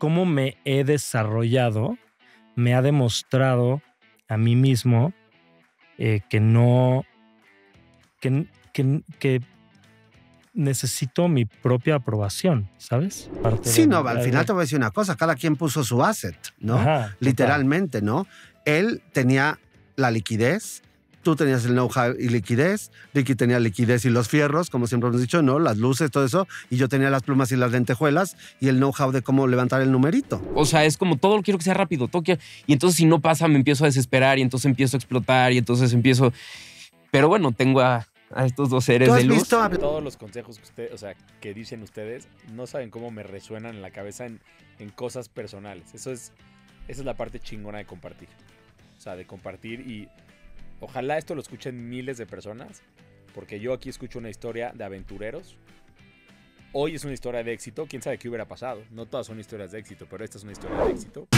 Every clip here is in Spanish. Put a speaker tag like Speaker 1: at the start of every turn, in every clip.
Speaker 1: cómo me he desarrollado me ha demostrado a mí mismo eh, que no, que, necesito mi propia aprobación, ¿sabes? sí, no, al final te
Speaker 2: voy a decir una cosa, cada quien puso su asset, ¿no? Literalmente, ¿no? Él tenía la liquidez, Tú tenías el know-how y liquidez, Ricky tenía liquidez y los fierros, como siempre hemos dicho, ¿no? Las luces, todo eso, y yo tenía las plumas y las lentejuelas y el know-how de
Speaker 3: cómo levantar el numerito. O sea, es como todo lo quiero que sea rápido, todo Y entonces si no pasa me empiezo a desesperar y entonces empiezo a explotar y entonces empiezo... Pero bueno, tengo a, estos dos seres de luz. Visto?
Speaker 4: Todos los consejos que o sea, que dicen ustedes, no saben cómo me resuenan en la cabeza en, en cosas personales. Eso es, esa es la parte chingona de compartir. O sea, de compartir y Ojalá esto lo escuchen miles de personas, porque yo aquí escucho una historia de aventureros. Hoy es una historia de éxito, quién sabe qué hubiera pasado. No todas son historias de éxito, pero esta es una historia de éxito.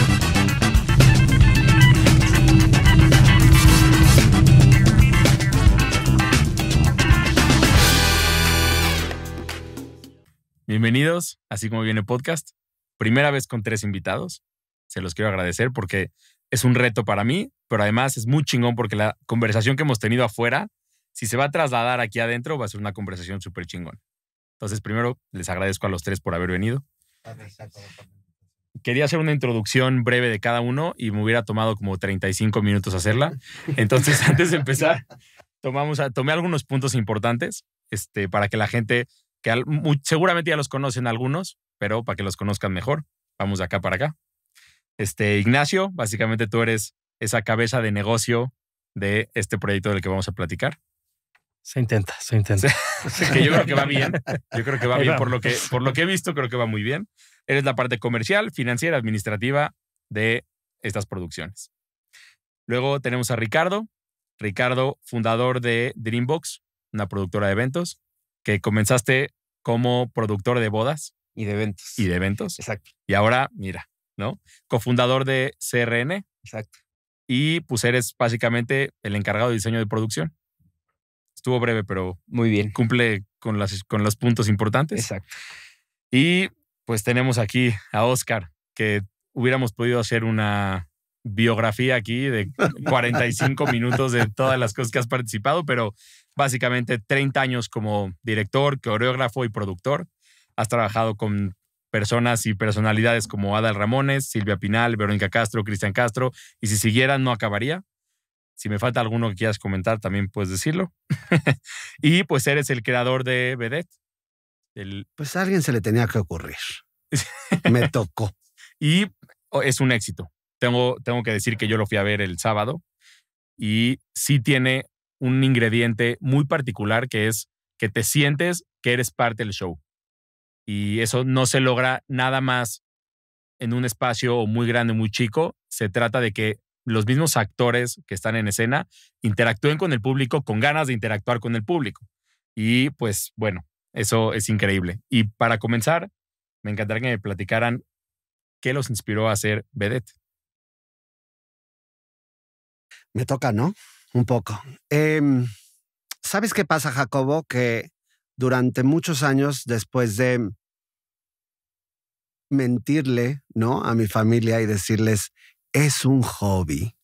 Speaker 4: Bienvenidos, así como viene podcast. Primera vez con tres invitados. Se los quiero agradecer porque es un reto para mí, pero además es muy chingón porque la conversación que hemos tenido afuera, si se va a trasladar aquí adentro, va a ser una conversación súper chingón. Entonces, primero, les agradezco a los tres por haber venido. Quería hacer una introducción breve de cada uno y me hubiera tomado como 35 minutos hacerla. Entonces, antes de empezar, tomamos tomé algunos puntos importantes este, para que la gente, que seguramente ya los conocen algunos, pero para que los conozcan mejor, vamos de acá para acá. Este, Ignacio, básicamente tú eres esa cabeza de negocio de este proyecto del que vamos a platicar.
Speaker 1: Se intenta, se intenta. yo creo que va bien.
Speaker 4: Yo creo que va bien por lo que, por lo que he visto, creo que va muy bien. Eres la parte comercial, financiera, administrativa de estas producciones. Luego tenemos a Ricardo. Ricardo, fundador de Dreambox, una productora de eventos, que comenzaste como productor de bodas. Y de eventos. Y de eventos. Exacto. Y ahora, mira, ¿no? Cofundador de CRN. Exacto. Y pues eres básicamente el encargado de diseño de producción. Estuvo breve, pero muy bien. Cumple con, las, con los puntos importantes. Exacto. Y pues tenemos aquí a Oscar, que hubiéramos podido hacer una biografía aquí de 45 minutos de todas las cosas que has participado, pero básicamente 30 años como director, coreógrafo y productor. Has trabajado con personas y personalidades como Adal Ramones, Silvia Pinal, Verónica Castro, Cristian Castro, y si siguieran no acabaría. Si me falta alguno que quieras comentar, también puedes decirlo. y pues eres el creador de Vedette.
Speaker 2: Pues a alguien se le tenía que ocurrir. me
Speaker 4: tocó. Y oh, es un éxito. Tengo, tengo que decir que yo lo fui a ver el sábado y sí tiene un ingrediente muy particular que es que te sientes que eres parte del show. Y eso no se logra nada más en un espacio muy grande, muy chico. Se trata de que los mismos actores que están en escena interactúen con el público, con ganas de interactuar con el público. Y pues bueno, eso es increíble. Y para comenzar, me encantaría que me platicaran qué los inspiró a hacer Vedette.
Speaker 2: Me toca, ¿no? Un poco. Em, ¿Sabes qué pasa, Jacobo? Que durante muchos años después de mentirle, ¿no? A mi familia y decirles, es un hobby,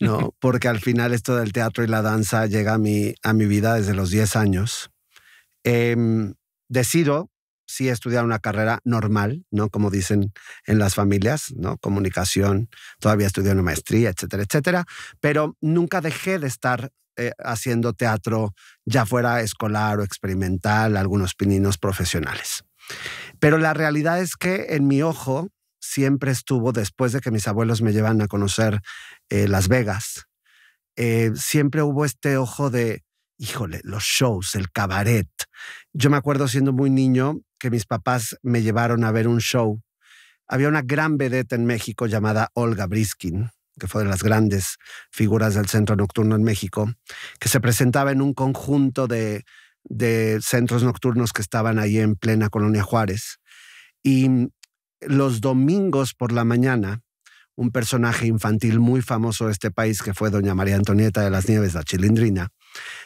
Speaker 2: ¿no? Porque al final esto del teatro y la danza llega a mi, a mi vida desde los 10 años. Em, decido, si estudiar una carrera normal, ¿no? Como dicen en las familias, ¿no? Comunicación, todavía estudié una maestría, etcétera, etcétera, pero nunca dejé de estar eh, haciendo teatro, ya fuera escolar o experimental, algunos pininos profesionales. Pero la realidad es que en mi ojo siempre estuvo, después de que mis abuelos me llevan a conocer eh, Las Vegas, eh, siempre hubo este ojo de, híjole, los shows, el cabaret. Yo me acuerdo siendo muy niño que mis papás me llevaron a ver un show. Había una gran vedette en México llamada Olga Briskin, que fue de las grandes figuras del centro nocturno en México, que se presentaba en un conjunto de, centros nocturnos que estaban ahí en plena Colonia Juárez. Y los domingos por la mañana, un personaje infantil muy famoso de este país, que fue doña María Antonieta de las Nieves, la Chilindrina,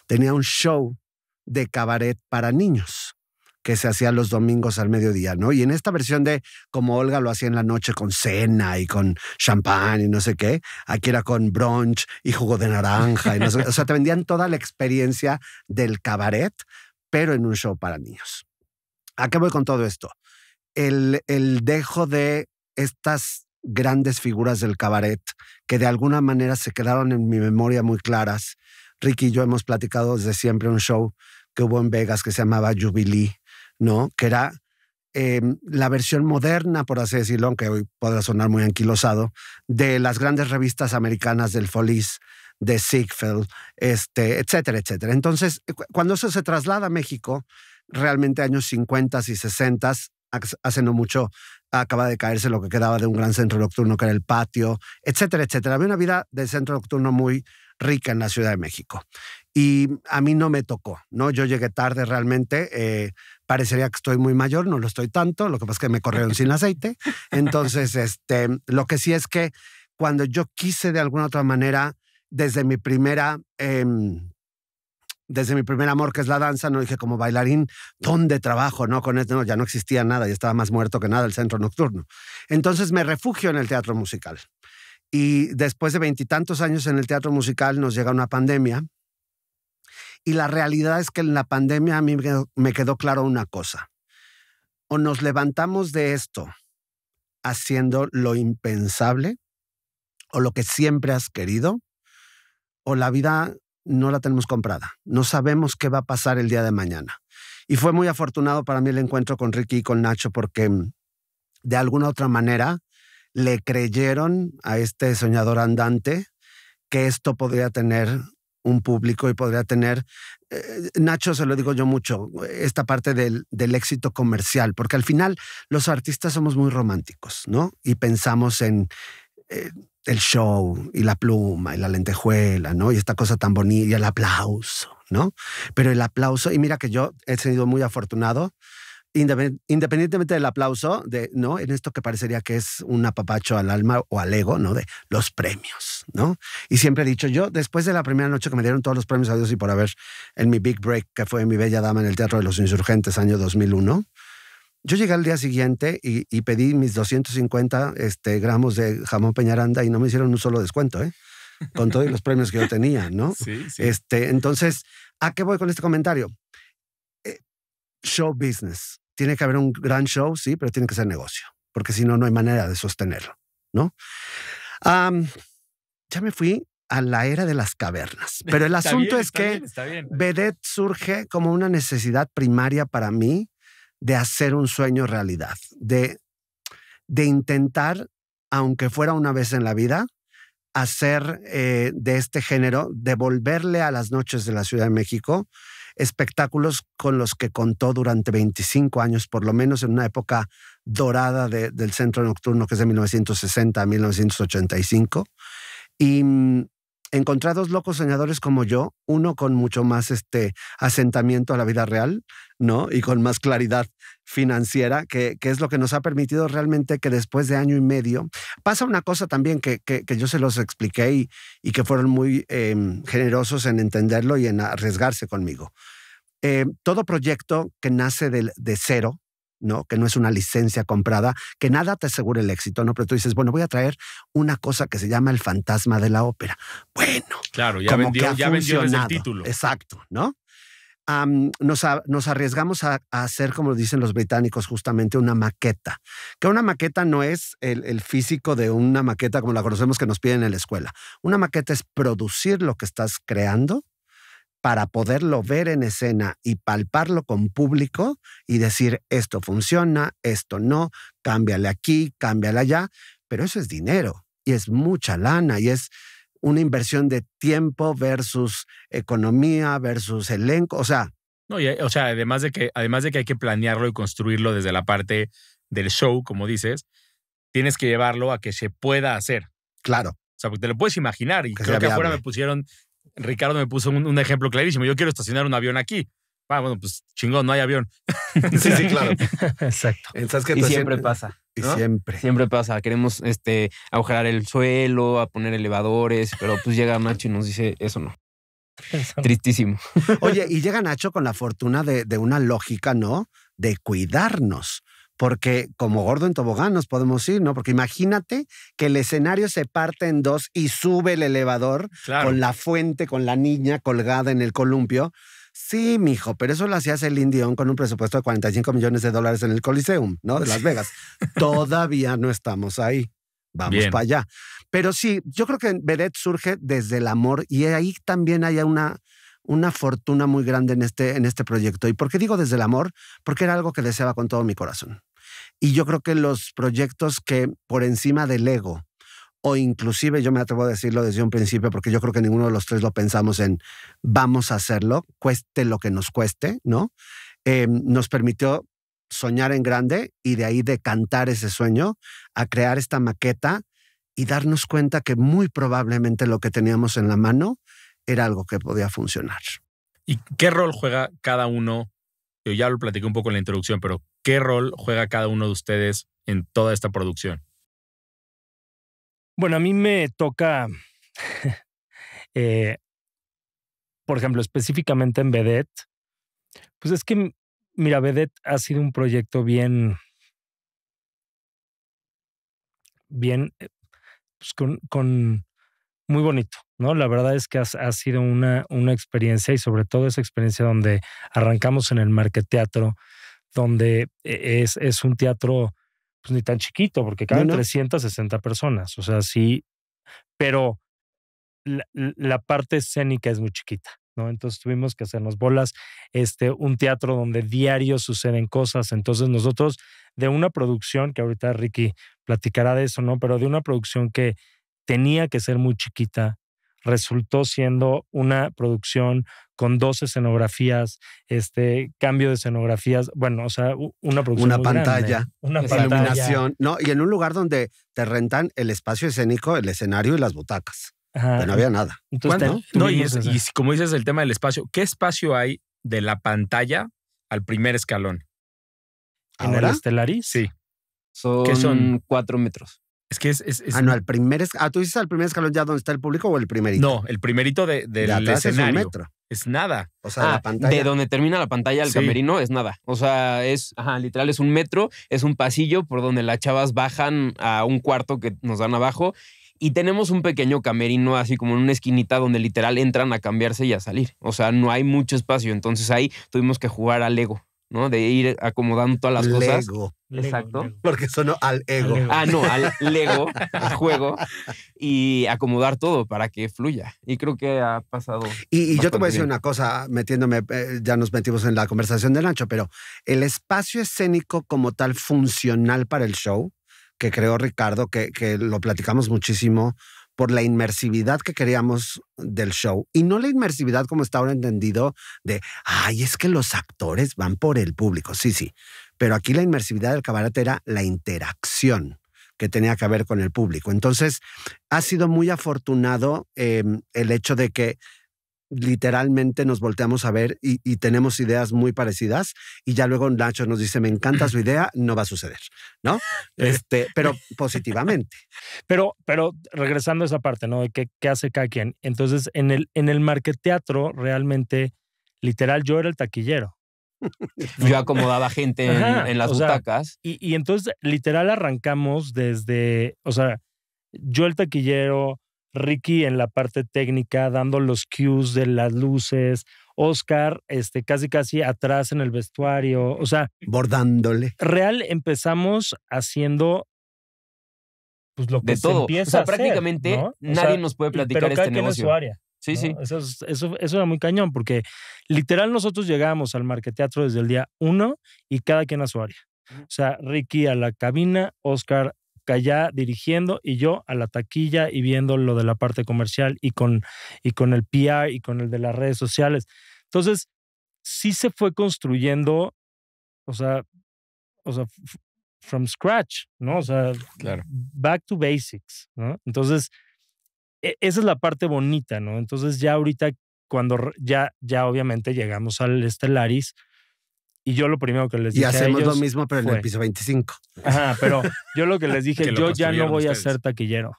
Speaker 2: tenía un show de cabaret para niños que se hacía los domingos al mediodía, ¿no? Y en esta versión de como Olga lo hacía en la noche con cena y con champán y no sé qué, aquí era con brunch y jugo de naranja. Y o sea, te vendían toda la experiencia del cabaret, pero en un show para niños. ¿A qué voy con todo esto? El, el dejo de estas grandes figuras del cabaret que de alguna manera se quedaron en mi memoria muy claras. Ricky y yo hemos platicado desde siempre un show que hubo en Vegas que se llamaba Jubilee, ¿no? Que era em, la versión moderna, por así decirlo, que hoy podrá sonar muy anquilosado, de las grandes revistas americanas del Folies, de Siegfeld, este, etcétera, etcétera. Entonces, eh, cuando eso se traslada a México, realmente años 50 y 60, hace no mucho acaba de caerse lo que quedaba de un gran centro nocturno que era el patio, etcétera, etcétera. Había una vida de centro nocturno muy rica en la Ciudad de México y a mí no me tocó, ¿no? Yo llegué tarde realmente, eh, parecería que estoy muy mayor, no lo estoy tanto, lo que pasa es que me corrieron sin aceite. Entonces, este, lo que sí es que cuando yo quise de alguna otra manera, desde mi primera... Em, desde mi primer amor, que es la danza, no dije como bailarín, ¿dónde trabajo? No, con esto no, ya no existía nada, ya estaba más muerto que nada el centro nocturno. Entonces me refugio en el teatro musical. Y después de veintitantos años en el teatro musical nos llega una pandemia y la realidad es que en la pandemia a mí me quedó claro una cosa. O nos levantamos de esto haciendo lo impensable o lo que siempre has querido, o la vida no la tenemos comprada. No sabemos qué va a pasar el día de mañana. Y fue muy afortunado para mí el encuentro con Ricky y con Nacho porque mm, de alguna otra manera le creyeron a este soñador andante que esto podría tener un público y podría tener, eh, Nacho se lo digo yo mucho, esta parte del, del, éxito comercial, porque al final los artistas somos muy románticos, ¿no? Y pensamos en eh, el show y la pluma y la lentejuela, ¿no? Y esta cosa tan bonita y el aplauso, ¿no? Pero el aplauso, y mira que yo he sido muy afortunado independientemente del aplauso, de, ¿no? En esto que parecería que es un apapacho al alma o al ego, ¿no? De los premios, ¿no? Y siempre he dicho, yo después de la primera noche que me dieron todos los premios a Dios y por haber en mi Big Break, que fue mi bella dama en el Teatro de los Insurgentes, año 2001, yo llegué al día siguiente y, pedí mis 250 este, gramos de jamón peñaranda y no me hicieron un solo descuento, ¿eh? Con todos los premios que yo tenía, ¿no? Este, entonces, ¿a qué voy con este comentario? Eh, show business tiene que haber un gran show, sí, pero tiene que ser negocio, porque si no, no hay manera de sostenerlo, ¿no? ya me fui a la era de las cavernas, pero el asunto es que Vedet surge como una necesidad primaria para mí de hacer un sueño realidad, de, de intentar, aunque fuera una vez en la vida, hacer eh, de este género, devolverle a las noches de la Ciudad de México espectáculos con los que contó durante 25 años, por lo menos en una época dorada del centro nocturno, que es de 1960 a 1985. Y mm, dos locos soñadores como yo, uno con mucho más este asentamiento a la vida real, ¿no? Y con más claridad financiera, que, es lo que nos ha permitido realmente que después de año y medio pasa una cosa también que, que, yo se los expliqué y, que fueron muy em, generosos en entenderlo y en arriesgarse conmigo. Eh, todo proyecto que nace de cero, ¿no? Que no es una licencia comprada, que nada te asegura el éxito, ¿no? Pero tú dices, bueno, voy a traer una cosa que se llama el fantasma de la ópera.
Speaker 4: Bueno, claro, ya vendió, ya Vendió el
Speaker 2: título. Exacto, ¿no? nos, nos, arriesgamos a, hacer, como dicen los británicos, justamente una maqueta. Que una maqueta no es el, físico de una maqueta como la conocemos que nos piden en la escuela. Una maqueta es producir lo que estás creando para poderlo ver en escena y palparlo con público y decir, esto funciona, esto no, cámbiale aquí, cámbiale allá, pero eso es dinero y es mucha lana y es una inversión de tiempo versus economía versus elenco, o sea...
Speaker 4: No, o sea, además de, que, además de que hay que planearlo y construirlo desde la parte del show, como dices, tienes que llevarlo a que se pueda hacer. Claro. O sea, porque te lo puedes imaginar. Y creo que afuera me pusieron Ricardo me puso un, ejemplo clarísimo. Yo quiero estacionar un avión aquí. Ah, bueno, pues
Speaker 3: chingón, no hay avión.
Speaker 1: sí, sí, claro. Exacto. y siempre pasa. Y
Speaker 3: siempre. Siempre pasa. Queremos este, agujerar el suelo, a poner elevadores, pero pues llega Nacho y nos dice, eso no. Tristísimo.
Speaker 2: Oye, y llega Nacho con la fortuna de, de una lógica, ¿no? De cuidarnos porque como gordo en tobogán nos podemos ir, ¿no? Porque imagínate que el escenario se parte en dos y sube el elevador con la fuente, con la niña colgada en el columpio. Sí, mijo, pero eso lo hacía el Dion con un presupuesto de 45 millones de dólares en el Coliseum, ¿no? De Las Vegas. Todavía no estamos ahí. Vamos para allá. Pero sí, yo creo que Beret surge desde el amor y ahí también hay una, una fortuna muy grande en este, en este proyecto. ¿Y por qué digo desde el amor? Porque era algo que deseaba con todo mi corazón. Y yo creo que los proyectos que por encima del ego, o inclusive yo me atrevo a decirlo desde un principio, porque yo creo que ninguno de los tres lo pensamos en vamos a hacerlo, cueste lo que nos cueste, ¿no? Eh, nos permitió soñar en grande y de ahí decantar ese sueño a crear esta maqueta y darnos cuenta que muy probablemente lo que teníamos en la mano era algo que podía funcionar.
Speaker 4: ¿Y qué rol juega cada uno? Yo ya lo platiqué un poco en la introducción, pero ¿qué rol juega cada uno de ustedes en toda esta producción?
Speaker 1: Bueno, a mí me toca, eh, por ejemplo, específicamente en Vedette, pues es que, mira, Vedette ha sido un proyecto bien, bien, eh, pues con muy bonito, ¿no? La verdad es que ha sido una, una experiencia y sobre todo esa experiencia donde arrancamos en el Teatro, donde e, es, es un teatro pues, ni tan chiquito, porque caben 360 personas, o sea, sí, pero la, parte escénica es muy chiquita. ¿no? Entonces tuvimos que hacernos bolas, este, un teatro donde diarios suceden cosas. Entonces nosotros de una producción, que ahorita Ricky platicará de eso, ¿no? Pero de una producción que tenía que ser muy chiquita. Resultó siendo una producción con dos escenografías, este cambio de escenografías, bueno, o sea, una producción. Una pantalla, una iluminación,
Speaker 2: no, y en un lugar donde te rentan el espacio escénico, el escenario y las butacas. no había nada.
Speaker 1: Entonces, No, y,
Speaker 4: como dices el tema del espacio, ¿qué espacio hay de la pantalla al primer escalón? ¿En el Estelaris? Sí. que son? cuatro metros.
Speaker 2: Es que es, es, Ah, no, al primer escalón. Ah, tú dices al primer escalón ya donde está el público o el primerito.
Speaker 4: No,
Speaker 3: el primerito de, del escenario. Es, es nada.
Speaker 4: O sea, la ah, pantalla. De donde
Speaker 3: termina la pantalla el camerino es nada. O sea, es, literal, es un metro, es un pasillo por donde las chavas bajan a un cuarto que nos dan abajo. Y tenemos un pequeño camerino, así como en una esquinita donde literal entran a cambiarse y a salir. O sea, no hay mucho espacio. Entonces ahí tuvimos que jugar al ego. ¿no? De ir acomodando todas las cosas. Lego.
Speaker 2: Exacto. Porque sonó al ego. Ah, no, al
Speaker 3: Lego, al juego, y acomodar todo para que fluya. Y creo que ha pasado. Y, yo te voy a decir una
Speaker 2: cosa, metiéndome, eh, ya nos metimos en la conversación de Nacho, pero el espacio escénico como tal funcional para el show, que creo Ricardo, que, que lo platicamos muchísimo por la inmersividad que queríamos del show. Y no la inmersividad como está ahora entendido de, ay, es que los actores van por el público. Sí, sí. Pero aquí la inmersividad del cabaret era la interacción que tenía que ver con el público. Entonces, ha sido muy afortunado em, el hecho de que literalmente nos volteamos a ver y, tenemos ideas muy parecidas y ya luego Nacho nos dice, me encanta su idea, no va a suceder, ¿no? Eh. Este, pero positivamente. Pero, pero regresando a esa parte, ¿no? ¿Qué, qué hace cada quien?
Speaker 1: Entonces, en el, en el teatro realmente, literal, yo era el taquillero.
Speaker 3: Yo acomodaba gente en, las
Speaker 1: butacas. y, y entonces, literal, arrancamos desde, o sea, yo el taquillero, Ricky en la parte técnica, dando los cues de las luces, Oscar este, casi casi atrás en el vestuario, o sea... Bordándole. Real empezamos haciendo pues lo que de se empieza o sea, prácticamente nadie nos puede platicar pero este negocio. Su área, sí, sí. Eso, eso, era muy cañón, porque literal nosotros llegábamos al marqueteatro desde el día uno y cada quien a su área. O sea, Ricky a la cabina, Oscar allá dirigiendo y yo a la taquilla y viendo lo de la parte comercial y con, y con el PR y con el de las redes sociales. Entonces, sí se fue construyendo, o sea, o sea, from scratch, ¿no? O sea, back to basics, ¿no? Entonces, e-, esa es la parte bonita, ¿no? Entonces, ya ahorita, cuando ya, ya obviamente llegamos al Estelaris, y yo lo primero que les dije. Y hacemos lo mismo, pero en el piso
Speaker 2: 25. Ajá, pero yo lo que les dije, yo ya no voy a
Speaker 1: ser taquillero.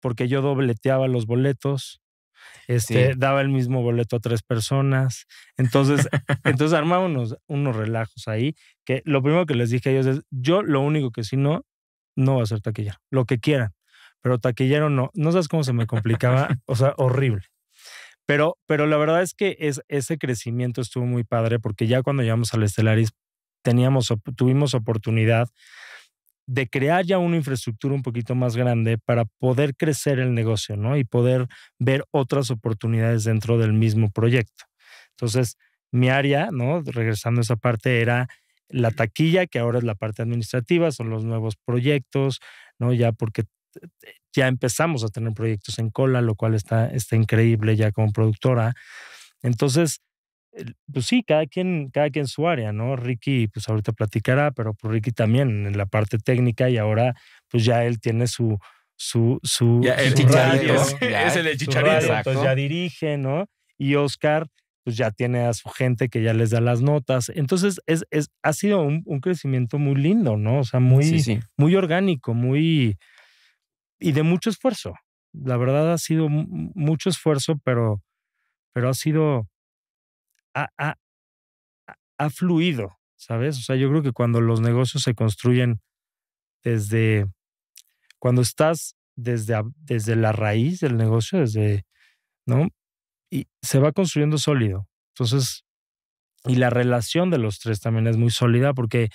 Speaker 1: Porque yo dobleteaba los boletos, este, daba el mismo boleto a tres personas. Entonces, entonces armábamos unos, unos relajos ahí. Que lo primero que les dije a ellos es: yo lo único que si no, no voy a ser taquillero. Lo que quieran. Pero taquillero no. No sabes cómo se me complicaba. o sea, horrible. Pero, la verdad es que ese crecimiento estuvo muy padre porque ya cuando llegamos al Estelaris teníamos, tuvimos oportunidad de crear ya una infraestructura un poquito más grande para poder crecer el negocio, ¿no? Y poder ver otras oportunidades dentro del mismo proyecto. Entonces, mi área, ¿no? Regresando a esa parte, era la taquilla, que ahora es la parte administrativa, son los nuevos proyectos, ¿no? Ya porque ya empezamos a tener proyectos en cola, lo cual está, está increíble ya como productora. Entonces, pues sí, cada quien, cada quien su área, ¿no? Ricky, pues ahorita platicará, pero por pues, Ricky también en la parte técnica y ahora pues ya él tiene su... su, su, ya, es el
Speaker 4: chicharito.
Speaker 1: ya dirige, ¿no? Y Oscar pues ya tiene a su gente que ya les da las notas. Entonces, es, es ha sido un, crecimiento muy lindo, ¿no? O sea, muy, muy orgánico, muy, y de mucho esfuerzo. La verdad ha sido mucho esfuerzo, pero, pero ha sido, ha, ha fluido, ¿sabes? O sea, yo creo que cuando los negocios se construyen desde, cuando estás desde, desde la raíz del negocio, desde, ¿no? Y se va construyendo sólido. Entonces, y la relación de los tres también es muy sólida porque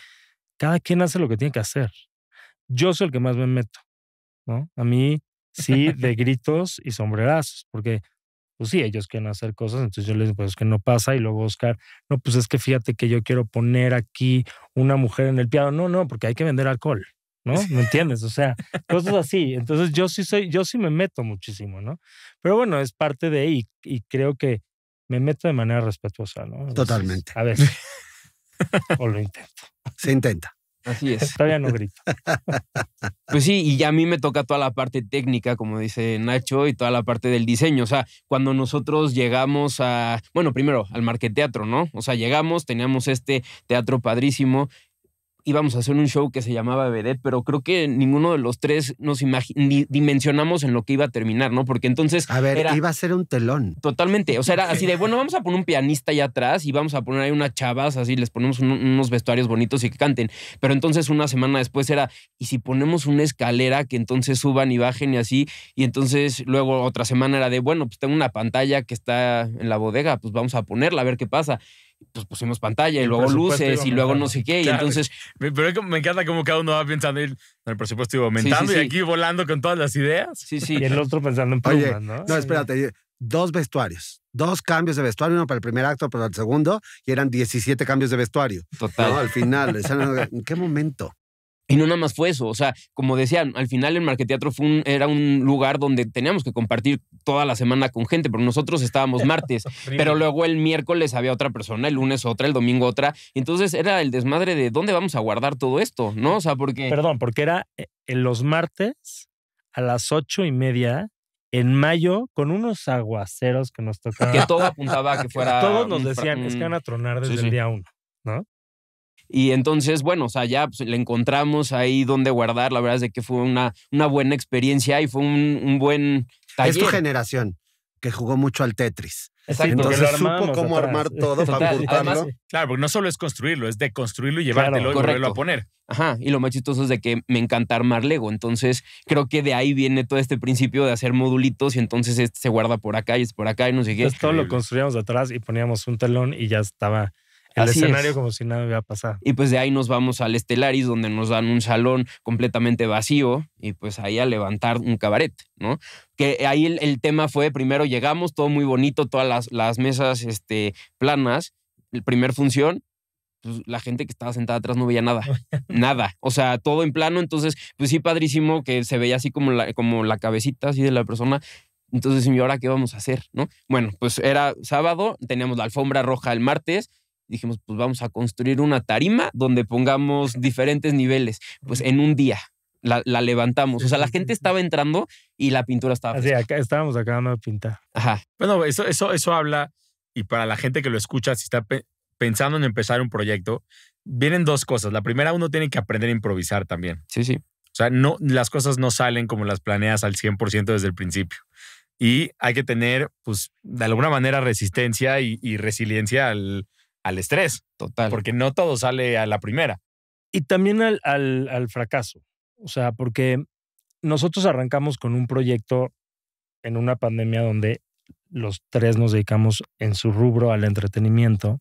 Speaker 1: cada quien hace lo que tiene que hacer. Yo soy el que más me meto. A mí sí de gritos y sombrerazos, porque pues sí, ellos quieren hacer cosas, entonces yo les digo, pues es que no pasa y luego Oscar, no, pues es que fíjate que yo quiero poner aquí una mujer en el piano, no, no, porque hay que vender alcohol, ¿no? ¿Me entiendes? O sea, cosas así, entonces yo sí soy, yo sí me meto muchísimo, ¿no? Pero bueno, es parte de ahí y creo que me meto de manera respetuosa, ¿no? Totalmente. A ver,
Speaker 3: o lo intento.
Speaker 2: Se intenta. Así
Speaker 1: es. Todavía no grito.
Speaker 3: Pues sí, y ya a mí me toca toda la parte técnica, como dice Nacho, y toda la parte del diseño. O sea, cuando nosotros llegamos a, bueno, primero al Marqueteatro, ¿no? O sea, llegamos, teníamos este teatro padrísimo íbamos a hacer un show que se llamaba BD, pero creo que ninguno de los tres nos dimensionamos en lo que iba a terminar, ¿no? Porque entonces. A ver, iba a
Speaker 2: ser un telón.
Speaker 3: Totalmente. O sea, era así de, bueno, vamos a poner un pianista allá atrás y vamos a poner ahí unas chavas, así les ponemos unos vestuarios bonitos y que canten. Pero entonces una semana después era, ¿y si ponemos una escalera que entonces suban y bajen y así? Y entonces luego otra semana era de, bueno, pues tengo una pantalla que está en la bodega, pues vamos a ponerla, a ver qué pasa pues pusimos pantalla y, luego luces y luego no sé qué. Y entonces.
Speaker 4: Pero me encanta cómo cada uno va pensando, en el presupuesto iba aumentando y aquí volando con todas las ideas. Sí, sí. Y el otro pensando en plumas, ¿no? espérate.
Speaker 2: Dos vestuarios, dos cambios de vestuario, uno para el primer acto, para el segundo, y eran 17 cambios
Speaker 3: de vestuario. Total. al final, ¿en
Speaker 2: qué momento?
Speaker 3: Y no nada más fue eso. O sea, como decían, al final el Marqueteatro fue un, era un lugar donde teníamos que compartir toda la semana con gente, pero nosotros estábamos martes, pero luego el miércoles había otra persona, el lunes otra, el domingo otra. Entonces era el desmadre de dónde vamos a guardar todo esto, ¿no? O sea, porque.
Speaker 1: Perdón, porque era eh, en los martes a las ocho y media en mayo con unos aguaceros que nos tocaban. Que todo apuntaba a que fuera. Todos nos decían, es que van a tronar desde el día uno, ¿no?
Speaker 3: Y entonces, bueno, o sea, ya pues, le encontramos ahí donde guardar. La verdad es que fue una, una buena experiencia y fue un, buen taller. Es tu generación
Speaker 2: que jugó mucho al Tetris. Exacto, Entonces supo cómo armar todo claro,
Speaker 3: porque no solo es construirlo, es deconstruirlo y llevártelo y volverlo a poner. Ajá, y lo más chistoso es de que me encanta armar Lego. Entonces, creo que de ahí viene todo este principio de hacer modulitos y entonces este se guarda por acá y es por acá y no sé qué. Entonces, todo lo construíamos atrás y poníamos un telón y ya estaba el escenario
Speaker 1: como si nada hubiera pasado.
Speaker 3: Y pues de ahí nos vamos al Estelaris, donde nos dan un salón completamente vacío y pues ahí a levantar un cabaret, ¿no? Que ahí el, tema fue, primero llegamos, todo muy bonito, todas las, las mesas este, planas, el primer función, pues, la gente que estaba sentada atrás no veía nada, nada, o sea, todo en plano, entonces, pues sí, padrísimo que se veía así como la, como la cabecita así de la persona, entonces, ¿y ahora qué vamos a hacer? ¿No? Bueno, pues era sábado, teníamos la alfombra roja el martes, dijimos, pues vamos a construir una tarima donde pongamos diferentes niveles, pues en un día. La, levantamos. O sea, la gente estaba entrando y la pintura estaba. Así,
Speaker 1: acá, estábamos acabando de pintar.
Speaker 4: Ajá. Bueno, eso, eso, eso habla, y para la gente que lo escucha, si está pensando en empezar un proyecto, vienen dos cosas. La primera, uno tiene que aprender a improvisar también. Sí, sí. O sea, no, las cosas no salen como las planeas al 100% desde el principio. Y hay que tener, pues, de alguna manera resistencia y, y resiliencia al, al estrés. Total. Porque no todo sale a la primera.
Speaker 1: Y también al, al, fracaso. O sea, porque nosotros arrancamos con un proyecto en una pandemia donde los tres nos dedicamos en su rubro al entretenimiento.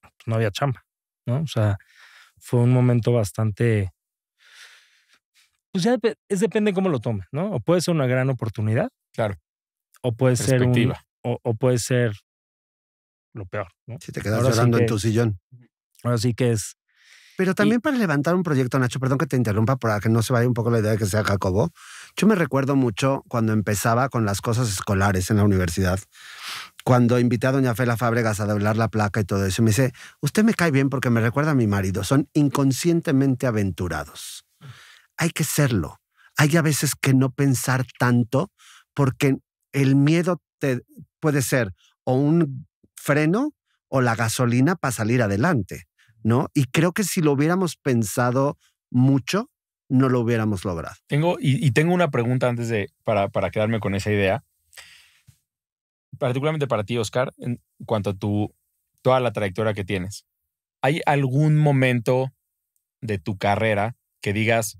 Speaker 1: Pues, no había chamba, ¿no? O sea, fue un momento bastante... Pues ya es depende cómo lo tomes, ¿no? O puede ser una gran oportunidad. Claro. O puede ser o puede ser
Speaker 2: lo peor. ¿no? Si te quedas en tu sillón. Ahora sí que es. Pero también para levantar un proyecto, Nacho, perdón que te interrumpa para que no se vaya un poco la idea de que sea Jacobo. Yo me recuerdo mucho cuando empezaba con las cosas escolares en la universidad cuando invité a doña Fela Fábregas a doblar la placa y todo eso, me dice, usted me cae bien porque me recuerda a mi marido, son inconscientemente aventurados. Hay que serlo. Hay a veces que no pensar tanto porque el miedo te, puede ser o un freno o la gasolina para salir adelante, ¿no? Y creo que si lo hubiéramos pensado mucho, no lo
Speaker 4: hubiéramos logrado. Tengo, y, tengo una pregunta antes de, para, para, quedarme con esa idea. Particularmente para ti, Oscar, en cuanto a tu, toda la trayectoria que tienes. ¿Hay algún momento de tu carrera que digas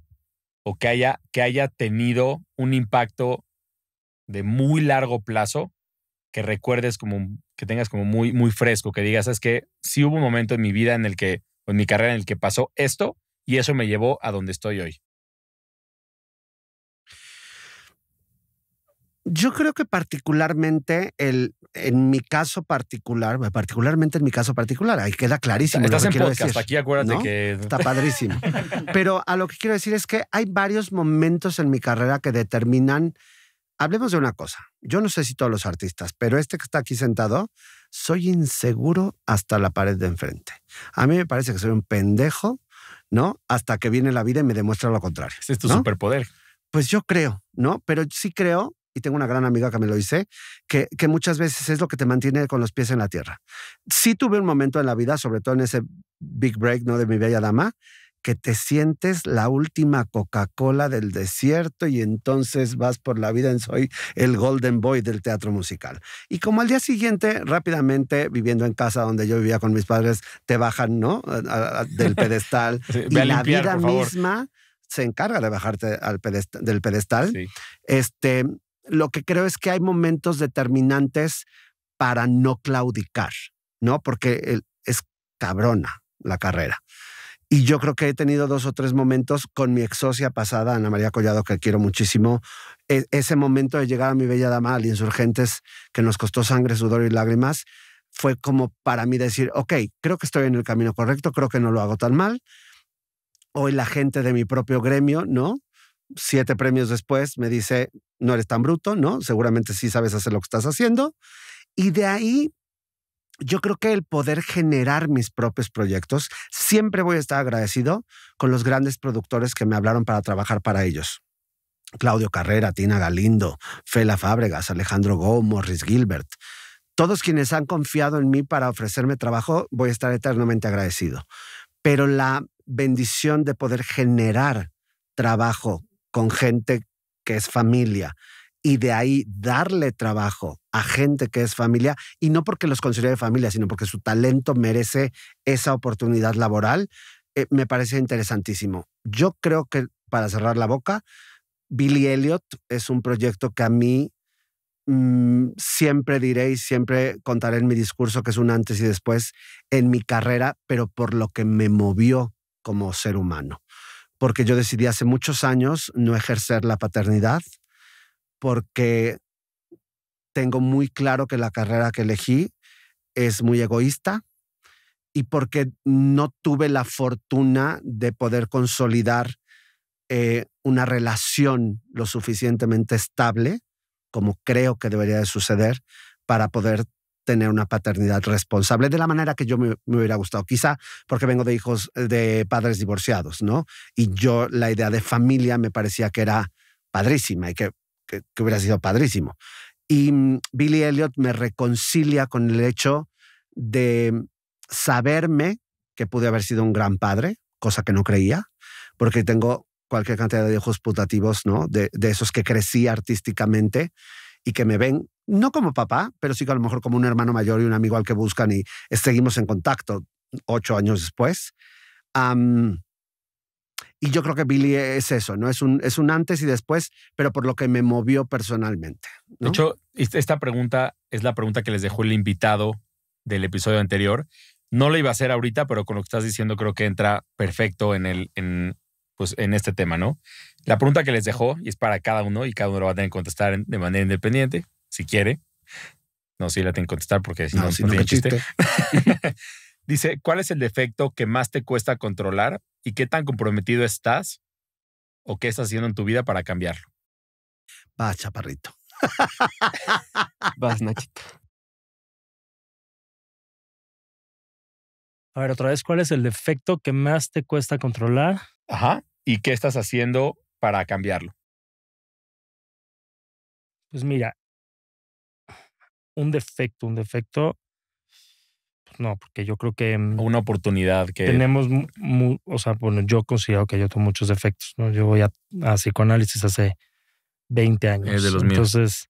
Speaker 4: o que haya, que haya tenido un impacto de muy largo plazo que recuerdes como un que tengas como muy, muy fresco, que digas, es que sí hubo un momento en mi vida en el que, o en mi carrera en el que pasó esto y eso me llevó a donde estoy hoy?
Speaker 2: Yo creo que particularmente el, en mi caso particular, particularmente en mi caso particular, ahí queda clarísimo. Estás en podcast, aquí acuérdate que. Está padrísimo. Pero a lo que quiero decir es que hay varios momentos en mi carrera que determinan Hablemos de una cosa. Yo no sé si todos los artistas, pero este que está aquí sentado, soy inseguro hasta la pared de enfrente. A mí me parece que soy un pendejo, ¿no? Hasta que viene la vida y me demuestra lo contrario. es tu superpoder. Pues yo creo, ¿no? Pero sí creo, y tengo una gran amiga que me lo dice, que, que muchas veces es lo que te mantiene con los pies en la tierra. Sí tuve un momento en la vida, sobre todo en ese big break, ¿no? De mi bella dama, que te sientes la última Coca-Cola del desierto y entonces vas por la vida en soy el Golden Boy del teatro musical. Y como al día siguiente, rápidamente, viviendo en casa donde yo vivía con mis padres, te bajan, ¿no? del pedestal. y la vida misma se encarga de bajarte al del pedestal. Este, lo que creo es que hay momentos determinantes para no claudicar, ¿no? Porque es cabrona la carrera. Y yo creo que he tenido dos o tres momentos con mi ex pasada, Ana María Collado, que quiero muchísimo. E, ese momento de llegar a mi bella dama al Insurgentes, que nos costó sangre, sudor y lágrimas, fue como para mí decir, ok, creo que estoy en el camino correcto, creo que no lo hago tan mal. Hoy la gente de mi propio gremio, ¿no? Siete premios después me dice, no eres tan bruto, ¿no? Seguramente sí sabes hacer lo que estás haciendo. Y de ahí yo creo que el poder generar mis propios proyectos, siempre voy a estar agradecido con los grandes productores que me hablaron para trabajar para ellos. Claudio Carrera, Tina Galindo, Fela Fábregas, Alejandro Gómez, Morris Gilbert. Todos quienes han confiado en mí para ofrecerme trabajo, voy a estar eternamente agradecido. Pero la bendición de poder generar trabajo con gente que es familia, y de ahí darle trabajo a gente que es familia y no porque los considere familia, sino porque su talento merece esa oportunidad laboral, eh, me parece interesantísimo. Yo creo que, para cerrar la boca, Billy Elliot es un proyecto que a mí mm, siempre diré y siempre contaré en mi discurso que es un antes y después en mi carrera, pero por lo que me movió como ser humano. Porque yo decidí hace muchos años no ejercer la paternidad porque tengo muy claro que la carrera que elegí es muy egoísta y porque no tuve la fortuna de poder consolidar eh, una relación lo suficientemente estable, como creo que debería de suceder, para poder tener una paternidad responsable de la manera que yo me, hubiera gustado. Quizá porque vengo de hijos eh, de padres divorciados, ¿no? Y yo la idea de familia me parecía que era padrísima y que que, hubiera sido padrísimo. Y mm, Billy Elliot me reconcilia con el hecho de mm, saberme que pude haber sido un gran padre, cosa que no creía, porque tengo cualquier cantidad de ojos putativos, ¿no? De, esos que crecí artísticamente y que me ven, no como papá, pero sí que a lo mejor como un hermano mayor y un amigo al que buscan y seguimos en contacto ocho años después. Y yo creo que Billy es eso, ¿no? Es un, es un antes y después, pero por lo que me movió personalmente.
Speaker 4: De hecho, esta pregunta es la pregunta que les dejó el invitado del episodio anterior. No lo iba a hacer ahorita, pero con lo que estás diciendo creo que entra perfecto en, el, pues, en este tema, ¿no? La pregunta que les dejó, y es para cada uno, y cada uno lo va a tener que contestar de manera independiente, si quiere. No, sí la tienen que contestar porque si no, no, si no chiste. Dice, ¿cuál es el defecto que más te cuesta controlar y qué tan comprometido estás o qué estás haciendo en tu vida para cambiarlo? Vas, chaparrito. Vas, Nachito. A ver,
Speaker 1: otra vez, ¿cuál es el defecto que más te cuesta controlar?
Speaker 4: Ajá. ¿Y qué estás haciendo para cambiarlo?
Speaker 1: Pues mira, un defecto, un defecto. Pues, no, porque yo creo que... Mm, Una
Speaker 4: oportunidad que... Tenemos,
Speaker 1: o sea, bueno, yo considero que yo tengo muchos defectos, Yo voy a, psicoanálisis hace 20 años. Entonces,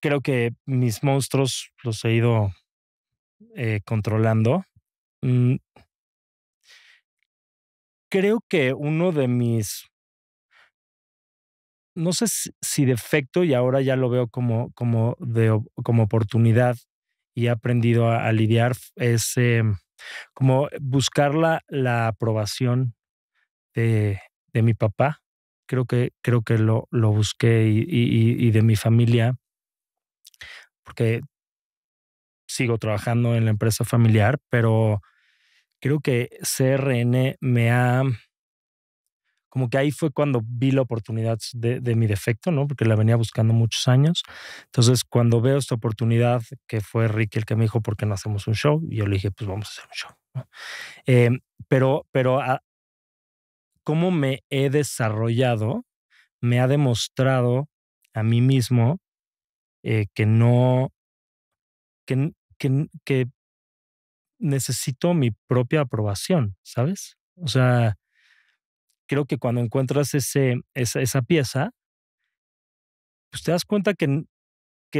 Speaker 1: creo que mis monstruos los he ido eh, controlando. Mm, creo que uno de mis no sé si, defecto y ahora ya lo veo como, como, de, como oportunidad y he aprendido a, lidiar es em, como buscar la, aprobación de, de, mi papá. Creo que, creo que lo, lo busqué y, y de mi familia, porque sigo trabajando en la empresa familiar, pero creo que CRN me ha como que ahí fue cuando vi la oportunidad de, mi defecto, ¿no? Porque la venía buscando muchos años. Entonces, cuando veo esta oportunidad, que fue Ricky el que me dijo, ¿por qué no hacemos un show? Y yo le dije, pues vamos a hacer un show. Em, pero, pero, ah, ¿cómo me he desarrollado? Me ha demostrado a mí mismo eh, que no, que, que necesito mi propia aprobación, ¿sabes? O sea, creo que cuando encuentras ese, esa, pieza, pues te das cuenta que,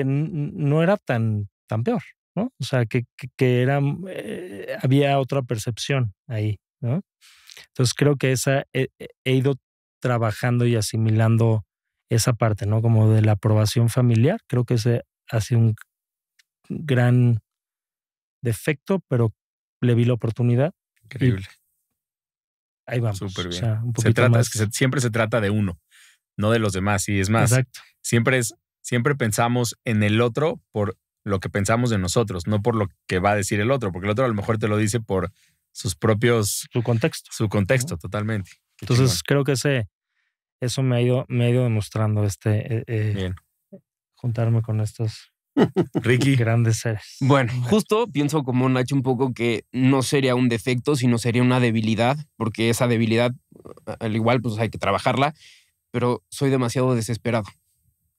Speaker 1: no era tan, tan peor, ¿no? O sea, que, era, mm, eh, había otra percepción ahí, ¿no? Entonces creo que esa he, ido trabajando y asimilando esa parte, ¿no? Como de la aprobación familiar, creo que ese ha sido un gran defecto, pero le vi la oportunidad. Increíble
Speaker 4: ahí vamos. Súper bien. siempre se trata de uno, no de los demás. Y es más, siempre es, siempre pensamos en el otro por lo que pensamos de nosotros, no por lo que va a decir el otro, porque el otro a lo mejor te lo dice por sus propios... Su contexto. Su contexto, totalmente. Entonces
Speaker 1: creo que ese, eso me ha ido, demostrando este... Eh, eh, juntarme con estos Ricky. grande
Speaker 3: seres. Bueno, justo pienso como Nacho un poco que no sería un defecto, sino sería una debilidad, porque esa debilidad, al igual, pues hay que trabajarla, pero soy demasiado desesperado.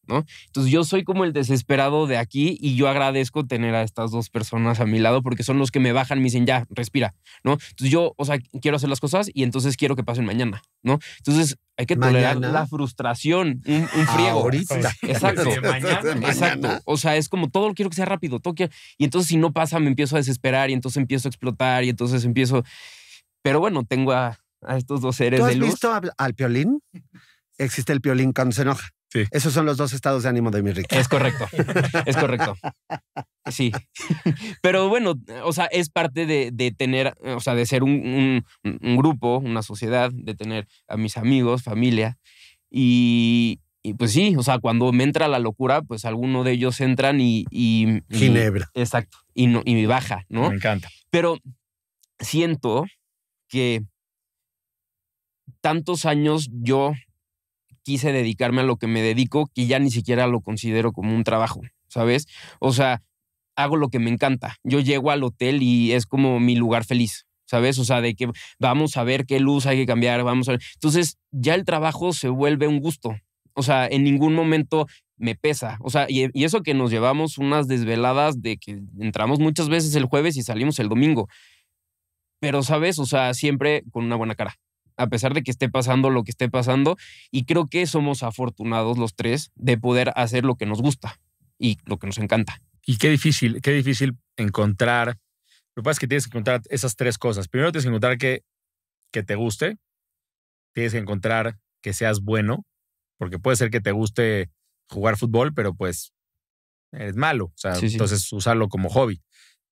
Speaker 3: Entonces yo soy como el desesperado de aquí y yo agradezco tener a estas dos personas a mi lado porque son los que me bajan, me dicen, ya, respira, ¿no? Entonces yo, o sea, quiero hacer las cosas y entonces quiero que pasen mañana, ¿no? Entonces hay que tolerar la frustración, un, un friego. Exacto. Exacto. O sea, es como todo lo quiero que sea rápido, todo Y entonces si no pasa me empiezo a desesperar y entonces empiezo a explotar y entonces empiezo... Pero bueno, tengo a, estos dos seres has visto
Speaker 2: al piolín? Existe el piolín cuando se enoja. Esos son los dos estados de ánimo de mi riqueza. Es correcto,
Speaker 3: es correcto. Sí. Pero bueno, o sea, es parte de, tener, o sea, de ser un, grupo, una sociedad, de tener a mis amigos, familia. Y, pues sí, o sea, cuando me entra la locura, pues alguno de ellos entran y... Ginebra. exacto. Y, y me baja, ¿no? Me encanta. Pero siento que tantos años yo quise dedicarme a lo que me dedico, que ya ni siquiera lo considero como un trabajo, ¿sabes? O sea, hago lo que me encanta. Yo llego al hotel y es como mi lugar feliz, ¿sabes? O sea, de que vamos a ver qué luz hay que cambiar, vamos a ver. Entonces, ya el trabajo se vuelve un gusto. O sea, en ningún momento me pesa. O sea, y, y eso que nos llevamos unas desveladas de que entramos muchas veces el jueves y salimos el domingo. Pero, ¿sabes? O sea, siempre con una buena cara a pesar de que esté pasando lo que esté pasando, y creo que somos afortunados los tres de poder hacer lo que nos gusta y lo que nos encanta. Y qué difícil, qué difícil encontrar. Lo que pasa es que tienes que encontrar esas
Speaker 4: tres cosas. Primero tienes que encontrar que, que te guste, tienes que encontrar que seas bueno, porque puede ser que te guste jugar fútbol, pero pues eres malo. O sea, entonces usarlo como hobby.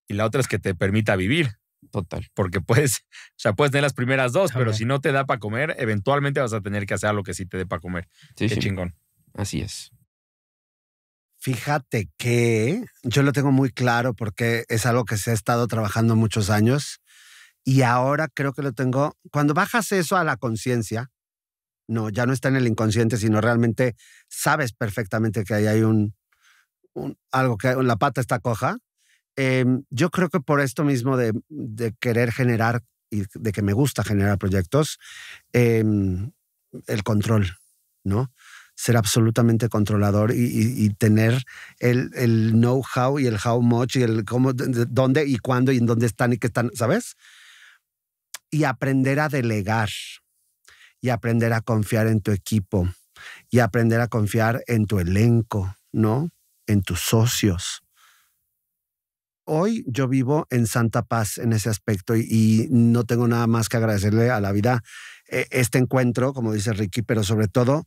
Speaker 4: Y la otra es que te permita vivir, Total. Porque puedes, o sea, puedes tener las primeras dos, pero si no te da para comer, eventualmente vas a tener que hacer lo que sí te dé para comer. Qué chingón. Así es.
Speaker 2: Fíjate que yo lo tengo muy claro porque es algo que se ha estado trabajando muchos años y ahora creo que lo tengo. Cuando bajas eso a la conciencia, no, ya no está en el inconsciente, sino realmente sabes perfectamente que ahí hay un, un algo que la pata está coja Em, yo creo que por esto mismo de, querer generar y de que me gusta generar proyectos, em, el control, ¿no? Ser absolutamente controlador y, tener el, el know-how y el how much y el cómo, dónde y cuándo y en dónde están y qué están, ¿sabes? Y aprender a delegar y aprender a confiar en tu equipo y aprender a confiar en tu elenco, ¿no? En tus socios Hoy yo vivo en santa paz en ese aspecto y, no tengo nada más que agradecerle a la vida eh, este encuentro, como dice Ricky, pero sobre todo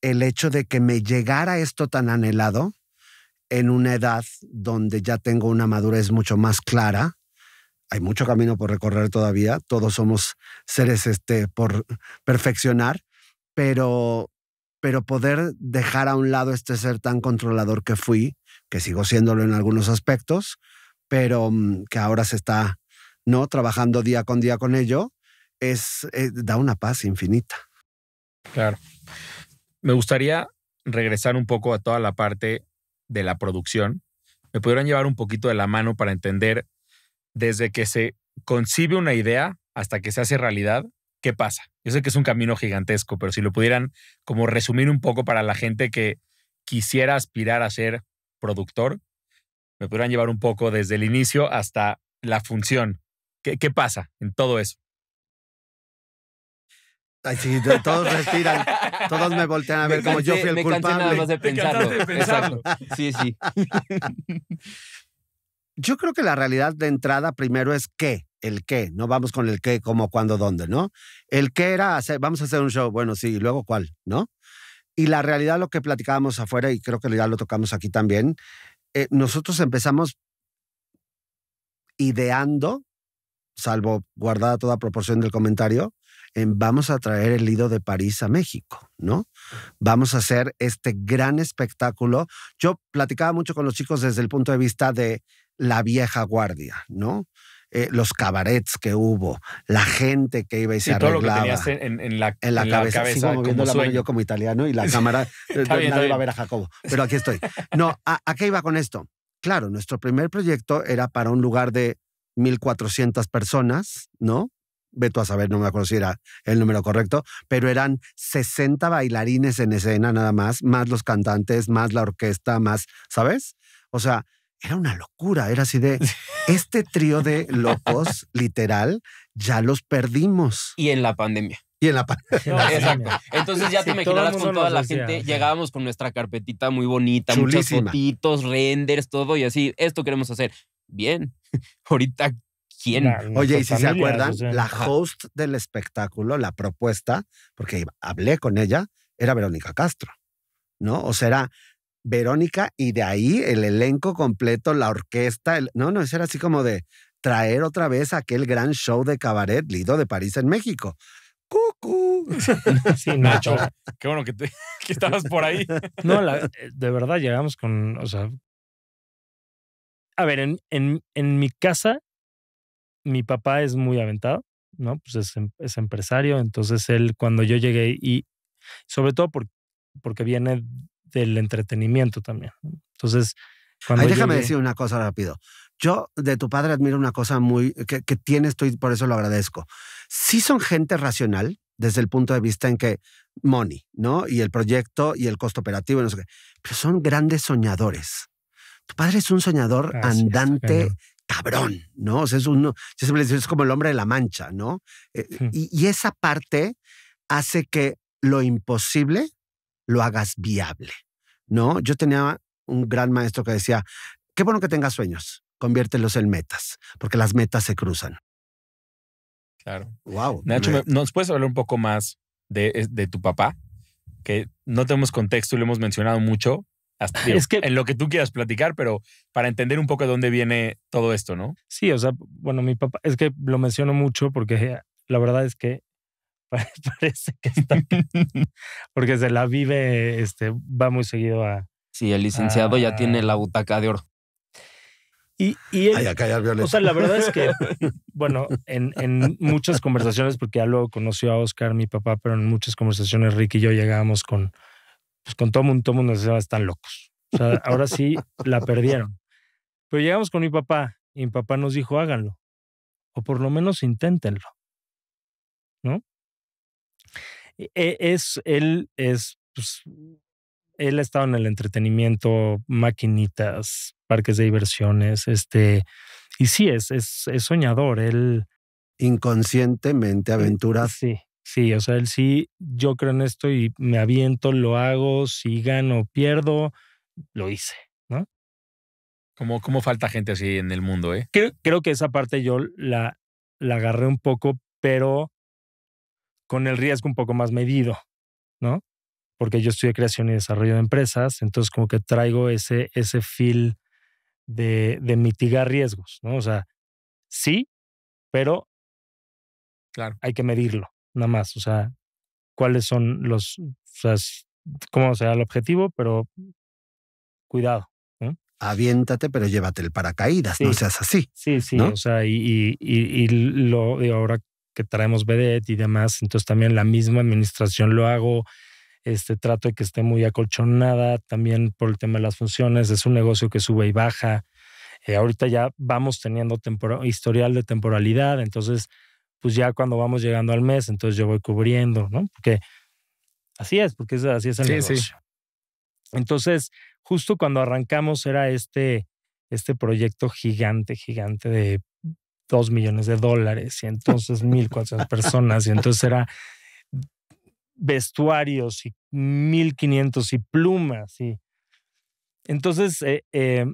Speaker 2: el hecho de que me llegara esto tan anhelado en una edad donde ya tengo una madurez mucho más clara, hay mucho camino por recorrer todavía, todos somos seres este, por perfeccionar, pero, pero poder dejar a un lado este ser tan controlador que fui, que sigo siéndolo en algunos aspectos, pero mm, que ahora se está no trabajando día con día con ello, es, eh, da una paz infinita.
Speaker 4: Claro. Me gustaría regresar un poco a toda la parte de la producción. Me pudieran llevar un poquito de la mano para entender desde que se concibe una idea hasta que se hace realidad, ¿qué pasa? Yo sé que es un camino gigantesco, pero si lo pudieran como resumir un poco para la gente que quisiera aspirar a ser productor, me pudieran llevar un poco desde el inicio hasta la función. ¿Qué, qué pasa en todo eso? Ay, sí, todos respiran, todos me voltean a ver como yo fui el me culpable. Sí, sí.
Speaker 2: Yo creo que la realidad de entrada primero es qué, el qué, no vamos con el qué, cómo cuándo, dónde, ¿no? El qué era hacer, vamos a hacer un show, bueno, sí, y luego cuál, ¿no? Y la realidad, lo que platicábamos afuera, y creo que ya lo tocamos aquí también, eh, nosotros empezamos ideando, salvo guardada toda proporción del comentario, en vamos a traer el Lido de París a México, ¿no? Vamos a hacer este gran espectáculo. Yo platicaba mucho con los chicos desde el punto de vista de la vieja guardia, ¿no? Eh, los cabarets que hubo, la gente que iba y se Todo lo tenías
Speaker 4: en, la, en la, cabeza. yo
Speaker 2: como italiano y la cámara eh, nadie va a ver a Jacobo, pero aquí estoy. No, ¿a, qué iba con esto? Claro, nuestro primer proyecto era para un lugar de 1.400 personas, ¿no? Veto a saber, no me acuerdo si era el número correcto, pero eran 60 bailarines en escena nada más, más los cantantes, más la orquesta, más, ¿sabes? O sea, era una locura, era así de, este trío de locos, literal,
Speaker 3: ya los perdimos. Y en la pandemia. Y en la pandemia. Exacto. Entonces ya te imaginarás con toda la gente, llegábamos con nuestra carpetita muy bonita, Chulísima. muchas fotitos, renders, todo, y así, esto queremos hacer. Bien, ahorita, ¿quién? Oye, y si se acuerdan, la
Speaker 2: host del espectáculo, la propuesta, porque hablé con ella, era Verónica Castro, ¿no? O sea, Verónica y de ahí el elenco completo, la orquesta. no, no, eso era así como de traer otra vez aquel gran show de cabaret Lido de París en México. ¡Cucú! Sí, Nacho, ah,
Speaker 4: qué bueno que, estabas por ahí. No, eh,
Speaker 2: de verdad llegamos con, o sea...
Speaker 1: A ver, en, en, en mi casa, mi papá es muy aventado, ¿no? Pues es, em, es empresario, entonces él cuando yo llegué y
Speaker 2: sobre todo porque viene del entretenimiento también.
Speaker 1: Entonces, cuando Ay, déjame decir una cosa rápido.
Speaker 2: Yo de tu padre admiro una cosa muy que, que tiene, estoy por eso lo agradezco. Sí son gente racional desde el punto de vista en que money, ¿no? Y el proyecto y el costo operativo, no sé qué. Pero son grandes soñadores. Tu padre es un soñador andante, cabrón, ¿no? O sea, es uno, es como el hombre de la mancha, ¿no? Eh, eh, hmm. y esa parte hace que lo imposible lo hagas viable. ¿no? Yo tenía un gran maestro que decía, qué bueno que tengas sueños, conviértelos en metas, porque las metas se cruzan.
Speaker 4: Claro. Wow. Nacho, ¿nos puedes hablar un poco más de, tu papá? Que no tenemos contexto y lo hemos mencionado mucho. Hasta, es que, en lo que tú quieras platicar, pero para entender un poco de dónde viene todo esto, ¿no?
Speaker 1: Sí, o sea, bueno, mi papá, es que lo menciono mucho porque la verdad es que parece que está. porque se la vive, este, va muy seguido a.
Speaker 3: Sí, el licenciado ya tiene la butaca de oro.
Speaker 2: Y, y el,
Speaker 1: o sea, la verdad es que,
Speaker 3: bueno, en,
Speaker 1: en, muchas conversaciones, porque ya luego conoció a Oscar, mi papá, pero en muchas conversaciones Rick y yo llegábamos con, pues con todo mundo, tomo nos decía, están locos. O sea, ahora sí la perdieron. Pero llegamos con mi papá y mi papá nos dijo, háganlo. O por lo menos inténtenlo. ¿No? E, e, es, él es, pues, él ha estado en el entretenimiento, maquinitas, parques de diversiones, este, y sí, es, es, es soñador, él... Inconscientemente eh, aventuras. Sí, sí, o sea, él sí, yo creo en esto y me aviento, lo hago, si gano, pierdo, lo hice, ¿no?
Speaker 4: ¿Cómo, falta gente así en el mundo, eh? Creo, creo que esa parte yo
Speaker 1: la, la agarré un poco, pero con el riesgo un poco más medido, ¿no? Porque yo de creación y desarrollo de empresas, entonces como que traigo ese, ese feel de, mitigar riesgos, ¿no? O sea, sí, pero hay que medirlo, nada más. O sea, cuáles son los, o sea, cómo será el objetivo, pero
Speaker 2: cuidado. Aviéntate, pero llévate el paracaídas, no seas así. Sí, sí, o
Speaker 1: sea, y, y, y, lo de ahora que traemos BDET y demás. Entonces también la misma administración lo hago. Este trato de que esté muy acolchonada también por el tema de las funciones. Es un negocio que sube y baja. Eh, ahorita ya vamos teniendo historial de temporalidad. Entonces, pues ya cuando vamos llegando al mes, entonces yo voy cubriendo, ¿no? Porque así es, porque es, así es el sí, Entonces, justo cuando arrancamos era este, este proyecto gigante, gigante de dos millones de dólares y entonces mil 1.400 personas y entonces era vestuarios y mil quinientos y plumas y entonces eh, eh,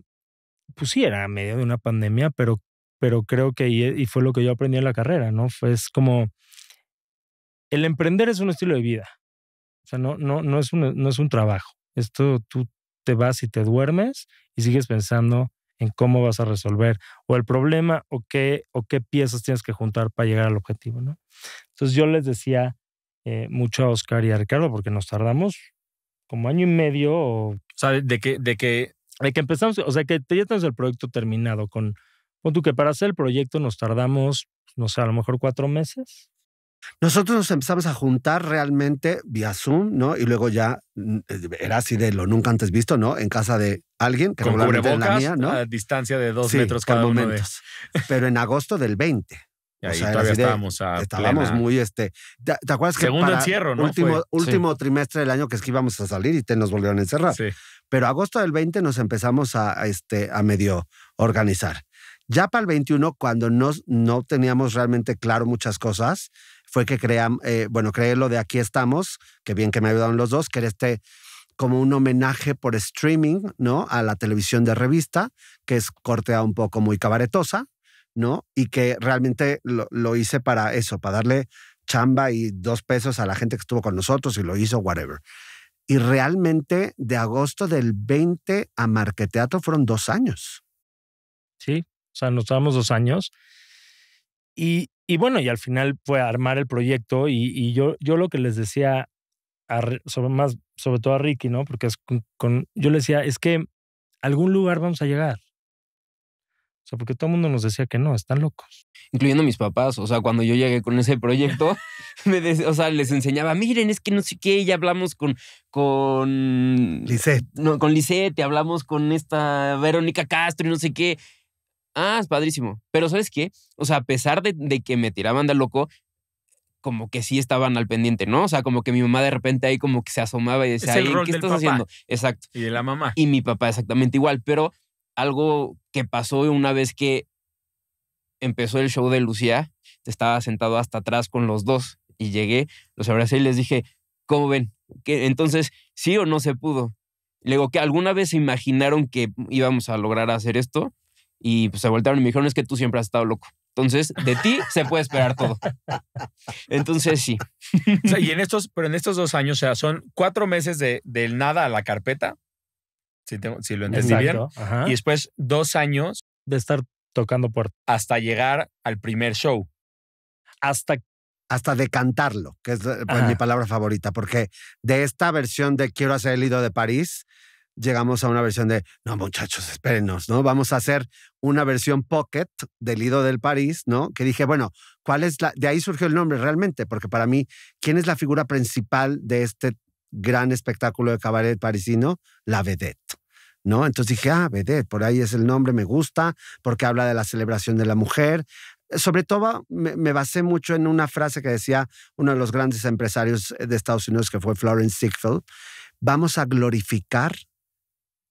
Speaker 1: pues sí era a medio de una pandemia pero pero creo que y, fue lo que yo aprendí en la carrera no fue es como el emprender es un estilo de vida o sea no no no es un no es un trabajo esto tú te vas y te duermes y sigues pensando en cómo vas a resolver o el problema o qué, o qué piezas tienes que juntar para llegar al objetivo, ¿no? Entonces yo les decía eh, mucho a Oscar y a Ricardo porque nos tardamos como año y medio. O,
Speaker 4: sea, de que, de que...
Speaker 1: que empezamos, o sea, que ya tenemos el proyecto terminado con... Pon tú que para hacer el proyecto nos tardamos, no sé, a lo
Speaker 2: mejor cuatro meses. Nosotros nos empezamos a juntar realmente vía Zoom, ¿no? Y luego ya mm, era así de lo nunca antes visto, ¿no? En casa de alguien, que Con cubrebocas, la ¿no? A
Speaker 4: distancia de dos metros cada uno
Speaker 2: Pero en agosto del 20. ahí o sea, todavía estábamos Estábamos muy este. ¿Te, acuerdas que para encierro, ¿no? Último, último trimestre del año que es que íbamos a salir y te nos volvieron a encerrar. Sí. Pero agosto del 20 nos empezamos a, este, a medio organizar. Ya para el 21, cuando no teníamos realmente claro muchas cosas, fue que crean eh, bueno, creé lo de Aquí estamos, que bien que me ayudaron los dos, que era este como un homenaje por streaming, ¿no? A la televisión de revista, que es cortea un poco muy cabaretosa, ¿no? Y que realmente lo, hice para eso, para darle chamba y dos pesos a la gente que estuvo con nosotros y lo hizo, whatever. Y realmente de agosto del 20 a Marqueteatro fueron dos años. Sí, o
Speaker 1: sea, nos damos dos años.
Speaker 2: Y y
Speaker 1: bueno, y al final fue armar el proyecto y, yo, yo lo que les decía, a, sobre, más, sobre todo a Ricky, ¿no? Porque es con, yo le decía, es que algún lugar vamos a llegar. O sea, porque todo el mundo nos decía que no, están locos.
Speaker 3: Incluyendo mis papás. O sea, cuando yo llegué con ese proyecto, me o sea, les enseñaba, miren, es que no sé qué, ya hablamos con. con. Lisette. No, con Lisette, hablamos con esta Verónica Castro y no sé qué ah, es padrísimo. Pero ¿sabes qué? O sea, a pesar de, que me tiraban de loco, como que sí estaban al pendiente, ¿no? O sea, como que mi mamá de repente ahí como que se asomaba y decía, ¿qué estás haciendo? Exacto. Y la mamá. Y mi papá exactamente igual, pero algo que pasó una vez que empezó el show de Lucía, estaba sentado hasta atrás con los dos y llegué, los abracé y les dije, ¿cómo ven? Entonces, ¿sí o no se pudo? Le digo, que alguna vez se imaginaron que íbamos a lograr hacer esto y pues, se voltearon y me dijeron, es que tú siempre has estado loco. Entonces, de ti se puede esperar todo. Entonces, sí. y en estos, pero en estos dos años, o sea, son
Speaker 4: cuatro meses de, del nada a la carpeta, si, tengo, si lo entendí bien. Y después dos años. De estar tocando por Hasta llegar al primer show.
Speaker 2: Hasta hasta decantarlo, que es pues, mi palabra favorita, porque de esta versión de Quiero hacer el ido de París, llegamos a una versión de, no muchachos, espérenos, ¿no? Vamos a hacer una versión pocket del Lido del París, ¿no? Que dije, bueno, ¿cuál es la...? De ahí surgió el nombre realmente, porque para mí, ¿quién es la figura principal de este gran espectáculo de cabaret parisino? La vedette. ¿No? Entonces dije, ah, Vedette, por ahí es el nombre, me gusta, porque habla de la celebración de la mujer, sobre todo me, me, basé mucho en una frase que decía uno de los grandes empresarios de Estados Unidos, que fue Florence Ziegfeld, vamos a glorificar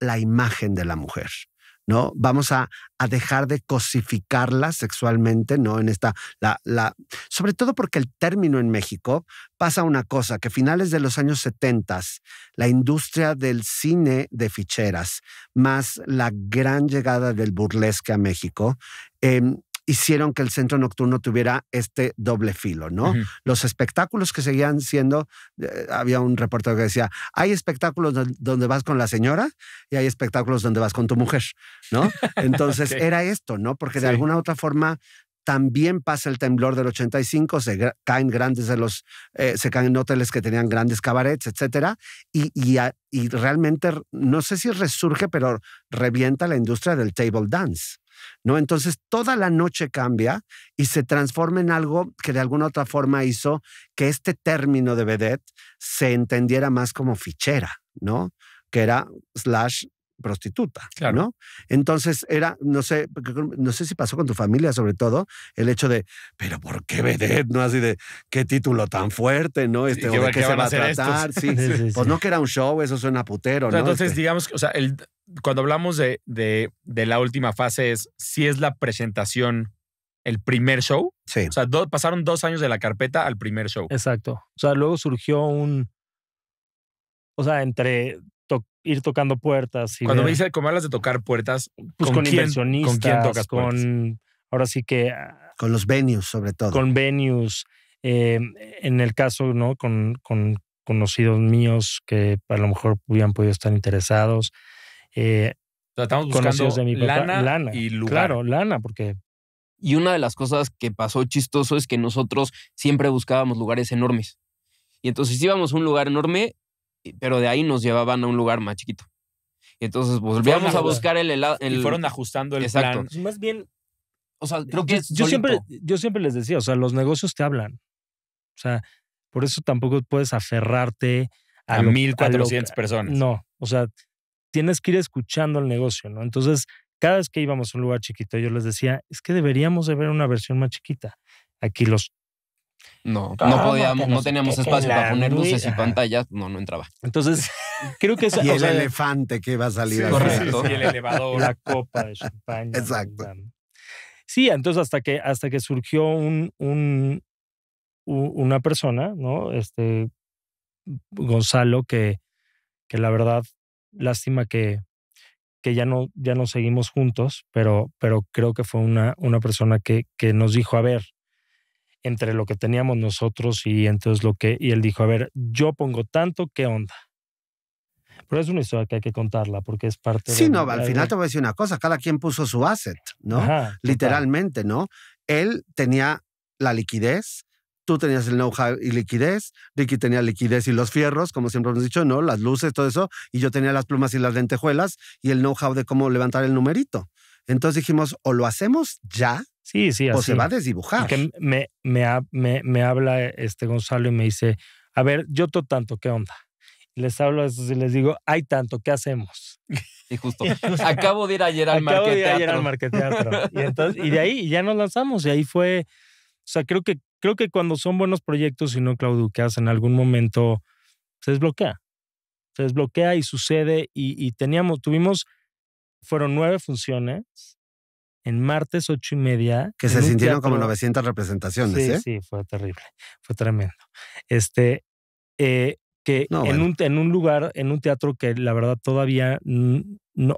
Speaker 2: la imagen de la mujer. ¿no? Vamos a, dejar de cosificarla sexualmente, ¿no? En esta, la, la, sobre todo porque el término en México pasa una cosa, que finales de los años 70, la industria del cine de ficheras, más la gran llegada del burlesque a México, em, hicieron que el centro nocturno tuviera este doble filo, ¿no? Los espectáculos que seguían siendo, eh, había un reportero que decía, hay espectáculos donde vas con la señora y hay espectáculos donde vas con tu mujer, ¿no? Entonces era esto, ¿no? Porque de alguna u otra forma también pasa el temblor del 85, se caen grandes de los, eh, se caen hoteles que tenían grandes cabarets, etcétera, y, y, realmente no sé si resurge, pero revienta la industria del table dance, ¿no? Entonces toda la noche cambia y se transforma en algo que de alguna otra forma hizo que este término de vedette se entendiera más como fichera, ¿no? Que era slash prostituta, ¿no? Entonces era, no sé, no sé si pasó con tu familia sobre todo, el hecho de, pero ¿por qué vedette? ¿No? Así de, qué título tan fuerte, ¿no? Este, ¿De qué, se va a tratar? Sí. pues no que era un show, eso suena putero, ¿no? Entonces, este
Speaker 4: digamos, o sea, el, cuando hablamos de, de, la última fase es si es la presentación el primer show. Sí. O sea, pasaron dos años de la carpeta al primer show.
Speaker 1: Exacto. O sea, luego surgió un... O sea, entre ir tocando puertas. Y cuando me dice,
Speaker 4: como hablas de tocar puertas,
Speaker 1: pues con, inversionistas, con quién tocas Ahora sí que... Ah,
Speaker 2: con los venues, sobre todo. Con
Speaker 1: venues. Eh, en el caso, ¿no? Con, con conocidos míos que a lo mejor hubieran podido estar interesados.
Speaker 3: Tratamos eh, buscando de mi Lana, y lugar. Claro,
Speaker 1: lana, porque...
Speaker 3: Y una de las cosas que pasó chistoso es que nosotros siempre buscábamos lugares enormes. Y entonces íbamos a un lugar enorme, pero de ahí nos llevaban a un lugar más chiquito. Y entonces volvíamos a buscar el helado. Y fueron ajustando el plan. Más bien... O sea, creo que yo,
Speaker 1: siempre, yo siempre les decía, o sea, los negocios te hablan. O sea, por eso tampoco puedes aferrarte a, 1.400 personas. No, o sea, tienes que ir escuchando el negocio, ¿no? Entonces, cada vez que íbamos a un lugar chiquito, yo les decía, es que deberíamos de ver una versión más chiquita. Aquí
Speaker 2: los...
Speaker 3: No,
Speaker 1: no podíamos, no teníamos espacio para poner luces y
Speaker 3: pantallas, no, no entraba.
Speaker 2: Entonces, creo que es Y el elefante que va a salir. Sí, correcto. el elevador, la copa de champaña. Exacto.
Speaker 1: Sí, entonces hasta que, hasta que surgió un, un, una persona, ¿no? Este, Gonzalo, que, que la verdad Lástima que, que ya, no, ya no seguimos juntos, pero, pero creo que fue una, una persona que, que nos dijo, a ver, entre lo que teníamos nosotros y entonces lo que, y él dijo, a ver, yo pongo tanto, ¿qué onda?
Speaker 2: Pero es una historia que hay que contarla porque es parte sí, no, al final te voy a decir una cosa, cada quien puso su asset, ¿no? Literalmente, ¿no? Él tenía la liquidez, tú tenías el know-how y liquidez, Ricky tenía liquidez y los fierros, como siempre hemos dicho, ¿no? Las luces, todo eso, y yo tenía las plumas y las lentejuelas y el know-how de cómo levantar el numerito. Entonces dijimos, o lo hacemos ya, sí, sí, o se va a desdibujar. Que
Speaker 1: me, me, me, habla este Gonzalo y me dice, a ver, yo todo tanto, ¿qué onda? les hablo y les digo, hay tanto, ¿qué hacemos? Y
Speaker 3: justo, acabo de ir ayer al
Speaker 4: Acabo de ir marqueteatro. y de ahí ya nos lanzamos
Speaker 1: y ahí fue, o sea, creo que creo que cuando son buenos proyectos y no clauducas, en algún momento se desbloquea. Se desbloquea y sucede. Y, teníamos, tuvimos, fueron nueve funciones en martes ocho y media. Que se sintieron como 900 representaciones, sí, ¿eh? Sí, fue terrible, fue tremendo. Este, eh, que en, un, en un lugar, en un teatro que la verdad todavía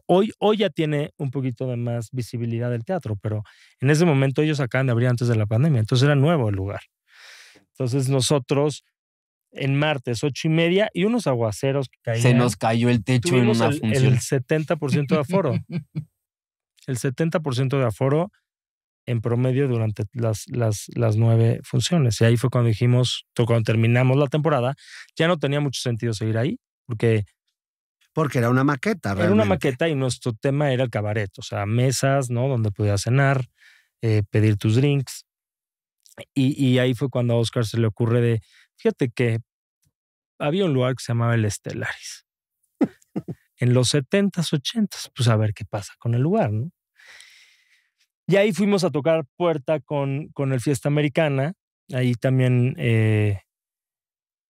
Speaker 1: hoy, hoy ya tiene un poquito de más visibilidad del teatro, pero en ese momento ellos acaban de abrir antes de la pandemia, entonces era nuevo el lugar. Entonces nosotros en martes, ocho y media, y unos aguaceros que caían. Se nos cayó el techo en una función. El 70% de aforo. el 70% de aforo en promedio durante las, las, las, nueve funciones. Y ahí fue cuando dijimos, cuando terminamos la temporada, ya no tenía mucho sentido seguir ahí, porque... Porque era una maqueta, realmente. Era una maqueta y nuestro tema era el cabaret, o sea, mesas, ¿no? Donde podías cenar, eh, pedir tus drinks. Y, y ahí fue cuando a Oscar se le ocurre de, fíjate que había un lugar que se llamaba el Estelaris. en los 70s, 80s, pues a ver qué pasa con el lugar, ¿no? Y ahí fuimos a tocar puerta con, con el Fiesta Americana. Ahí también. Eh,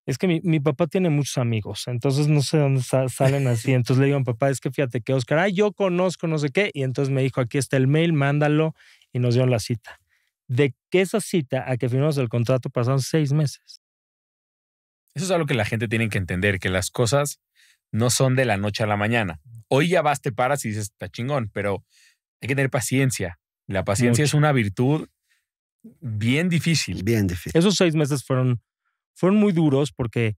Speaker 1: es que mi, papá tiene muchos amigos, entonces no sé dónde salen así. Entonces le digo a mi papá, es que fíjate que Oscar, ah, yo conozco no sé qué. Y entonces me dijo, aquí está el mail, mándalo. Y nos dieron la cita. De que esa cita a que firmamos el contrato pasaron seis meses.
Speaker 4: Eso es algo que la gente tiene que entender, que las cosas no son de la noche a la mañana. Hoy ya vas, te paras y dices, está chingón, pero hay que tener paciencia, la paciencia es una virtud bien difícil.
Speaker 1: Bien difícil. Esos seis meses fueron, fueron muy duros porque,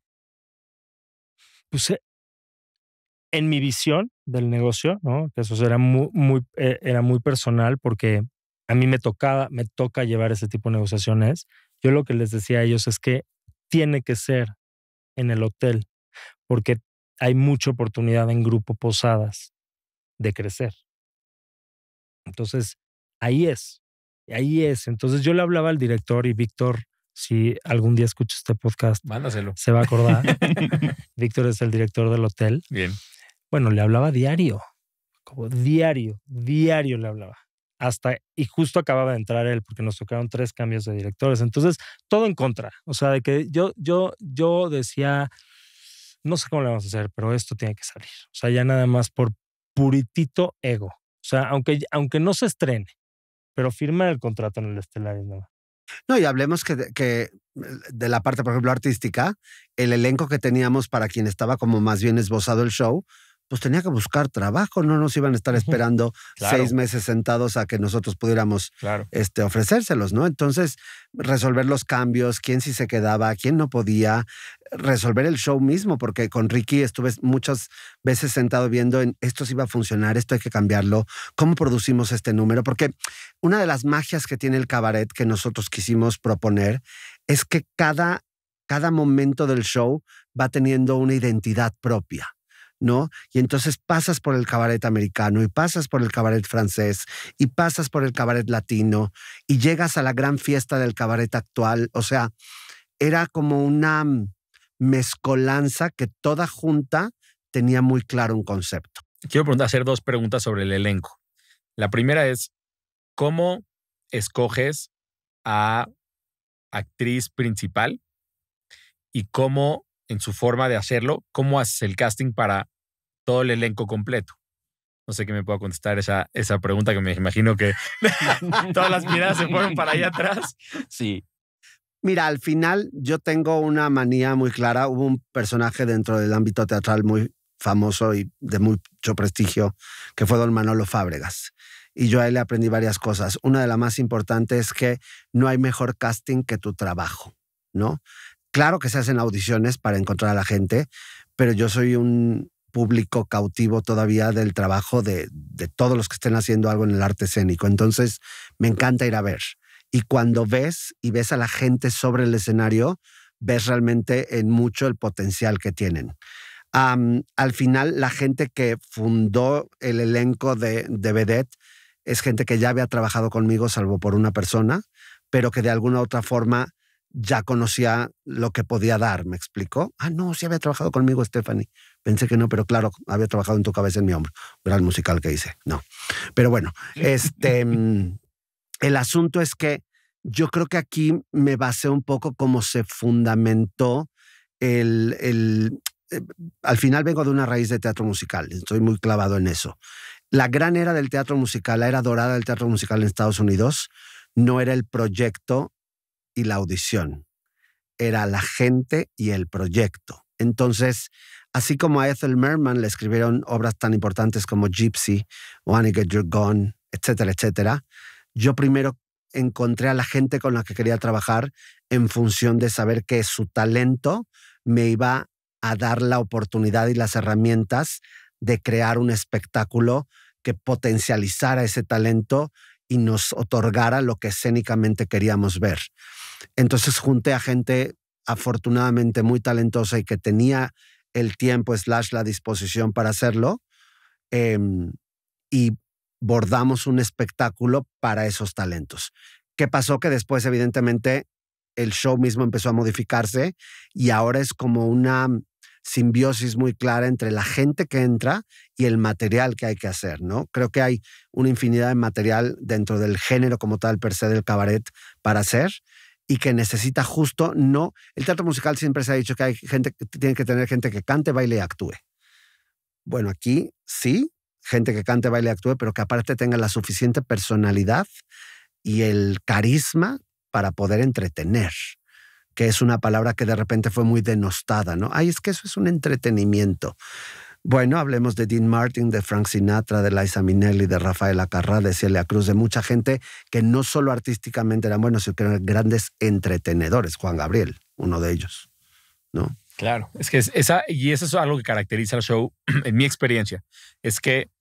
Speaker 1: pues, eh, en mi visión del negocio, ¿no? Que eso era muy, muy, eh, era muy personal porque a mí me tocaba, me toca llevar ese tipo de negociaciones. Yo lo que les decía a ellos es que tiene que ser en el hotel porque hay mucha oportunidad en grupo posadas de crecer. Entonces, ahí es, ahí es. Entonces yo le hablaba al director y Víctor, si algún día escucha este podcast, Mándaselo. se va a acordar. Víctor es el director del hotel. Bien. Bueno, le hablaba diario, como diario, diario le hablaba. Hasta, y justo acababa de entrar él, porque nos tocaron tres cambios de directores. Entonces, todo en contra. O sea, de que yo, yo, yo decía, no sé cómo le vamos a hacer, pero esto tiene que salir. O sea, ya nada más por puritito ego. O sea, aunque,
Speaker 2: aunque no se estrene, pero firma el contrato en el Estelares ¿no? y hablemos que, que, eh, de la parte, por ejemplo, artística, el elenco que teníamos para quien estaba como más bien esbozado el show pues tenía que buscar trabajo, no nos iban a estar esperando seis meses sentados a que nosotros pudiéramos este, ofrecérselos, ¿no? Entonces, resolver los cambios, quién sí se quedaba, quién no podía, resolver el show mismo, porque con Ricky estuve muchas veces sentado viendo esto sí va a funcionar, esto hay que cambiarlo, cómo producimos este número, porque una de las magias que tiene el cabaret que nosotros quisimos proponer es que cada, cada momento del show va teniendo una identidad propia. ¿no? Y entonces pasas por el cabaret americano y pasas por el cabaret francés y pasas por el cabaret latino y llegas a la gran fiesta del cabaret actual. O sea, era como una mezcolanza que toda junta tenía muy claro un concepto.
Speaker 4: Quiero hacer dos preguntas sobre el elenco. La primera es, ¿cómo escoges a actriz principal y cómo en su forma de hacerlo, ¿cómo haces el casting para todo el elenco completo? No sé qué me pueda contestar esa, esa pregunta que me imagino que todas las miradas se fueron para allá atrás. Sí.
Speaker 2: Mira, al final yo tengo una manía muy clara. Hubo un personaje dentro del ámbito teatral muy famoso y de mucho prestigio, que fue don Manolo Fábregas. Y yo a él le aprendí varias cosas. Una de las más importantes es que no hay mejor casting que tu trabajo, ¿no? Claro que se hacen audiciones para encontrar a la gente, pero yo soy un público cautivo todavía del trabajo de, todos los que estén haciendo algo en el arte escénico. Entonces, me encanta ir a ver. Y cuando ves y ves a la gente sobre el escenario, ves realmente en mucho el potencial que tienen. al final, la gente que fundó el elenco de, de Vedette es gente que ya había trabajado conmigo, salvo por una persona, pero que de alguna u otra forma ya conocía lo que podía dar, ¿me explicó? Ah, no, sí había trabajado conmigo Stephanie. Pensé que no, pero claro, había trabajado en tu cabeza, en mi hombro. Era el musical que hice, no. Pero bueno, este, mm, el asunto es que yo creo que aquí me basé un poco cómo se fundamentó el, el eh, al final vengo de una raíz de teatro musical, estoy muy clavado en eso. La gran era del teatro musical, la era dorada del teatro musical en Estados Unidos, no era el proyecto y la audición. Era la gente y el proyecto. Entonces, así como a Ethel Merman le escribieron obras tan importantes como Gypsy, Wanna Get Your Gone, etcétera, etcétera, yo primero encontré a la gente con la que quería trabajar en función de saber que su talento me iba a dar la oportunidad y las herramientas de crear un espectáculo que potencializara ese talento y nos otorgara lo que escénicamente queríamos ver. Entonces junté a gente afortunadamente muy talentosa y que tenía el tiempo slash la disposición para hacerlo. Em, y bordamos un espectáculo para esos talentos. ¿Qué pasó? Que después, evidentemente, el show mismo empezó a modificarse y ahora es como una simbiosis muy clara entre la gente que entra y el material que hay que hacer, ¿no? Creo que hay una infinidad de material dentro del género como tal, per se, del cabaret para hacer y que necesita justo, no. El teatro musical siempre se ha dicho que hay gente que tiene que tener gente que cante, baile y actúe. Bueno, aquí sí, gente que cante, baile y actúe, pero que aparte tenga la suficiente personalidad y el carisma para poder entretener, que es una palabra que de repente fue muy denostada, ¿no? Ay, es que eso es un entretenimiento. Bueno, hablemos de Dean Martin, de Frank Sinatra, de Liza Minnelli, de Rafael Acarrá, de Celia Cruz, de mucha gente que no solo artísticamente eran buenos, sino que eran grandes entretenedores. Juan Gabriel, uno de ellos, ¿no?
Speaker 4: Claro, es que esa, y eso es algo que caracteriza el show, en mi experiencia, es que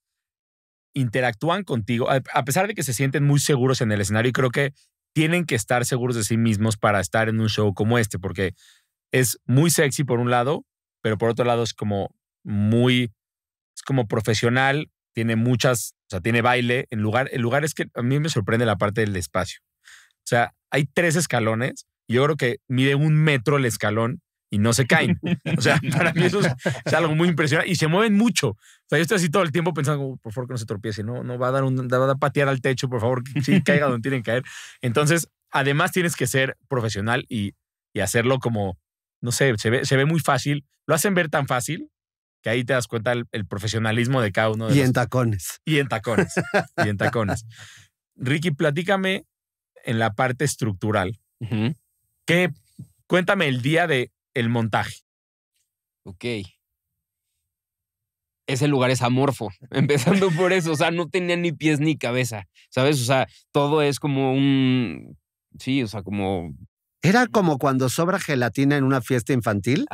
Speaker 4: interactúan contigo, a pesar de que se sienten muy seguros en el escenario, y creo que tienen que estar seguros de sí mismos para estar en un show como este, porque es muy sexy por un lado, pero por otro lado es como muy, es como profesional, tiene muchas, o sea, tiene baile, en, lugar, lugar es que a mí me sorprende la parte del espacio. O sea, hay tres escalones, yo creo que mide un metro el escalón y no se caen. O sea, para mí eso es, algo muy impresionante y se mueven mucho. O sea, yo estoy así todo el tiempo pensando, por favor que no se tropiece, no, no va a dar un, va a patear al techo, por favor, que sí, caiga donde tienen que caer. Entonces, además tienes que ser profesional y, hacerlo como, no sé, se ve, se ve muy fácil. Lo hacen ver tan fácil que ahí te das cuenta el, profesionalismo de cada uno de Y en
Speaker 2: tacones.
Speaker 4: Y en tacones. y en tacones. Ricky, platícame en la parte estructural. cuéntame el día de el montaje. Ok.
Speaker 3: Ese lugar es amorfo, empezando por eso, o sea, no tenía ni pies ni cabeza, ¿sabes? O sea, todo es como un, sí, o sea, como
Speaker 2: era como cuando sobra gelatina en una fiesta infantil,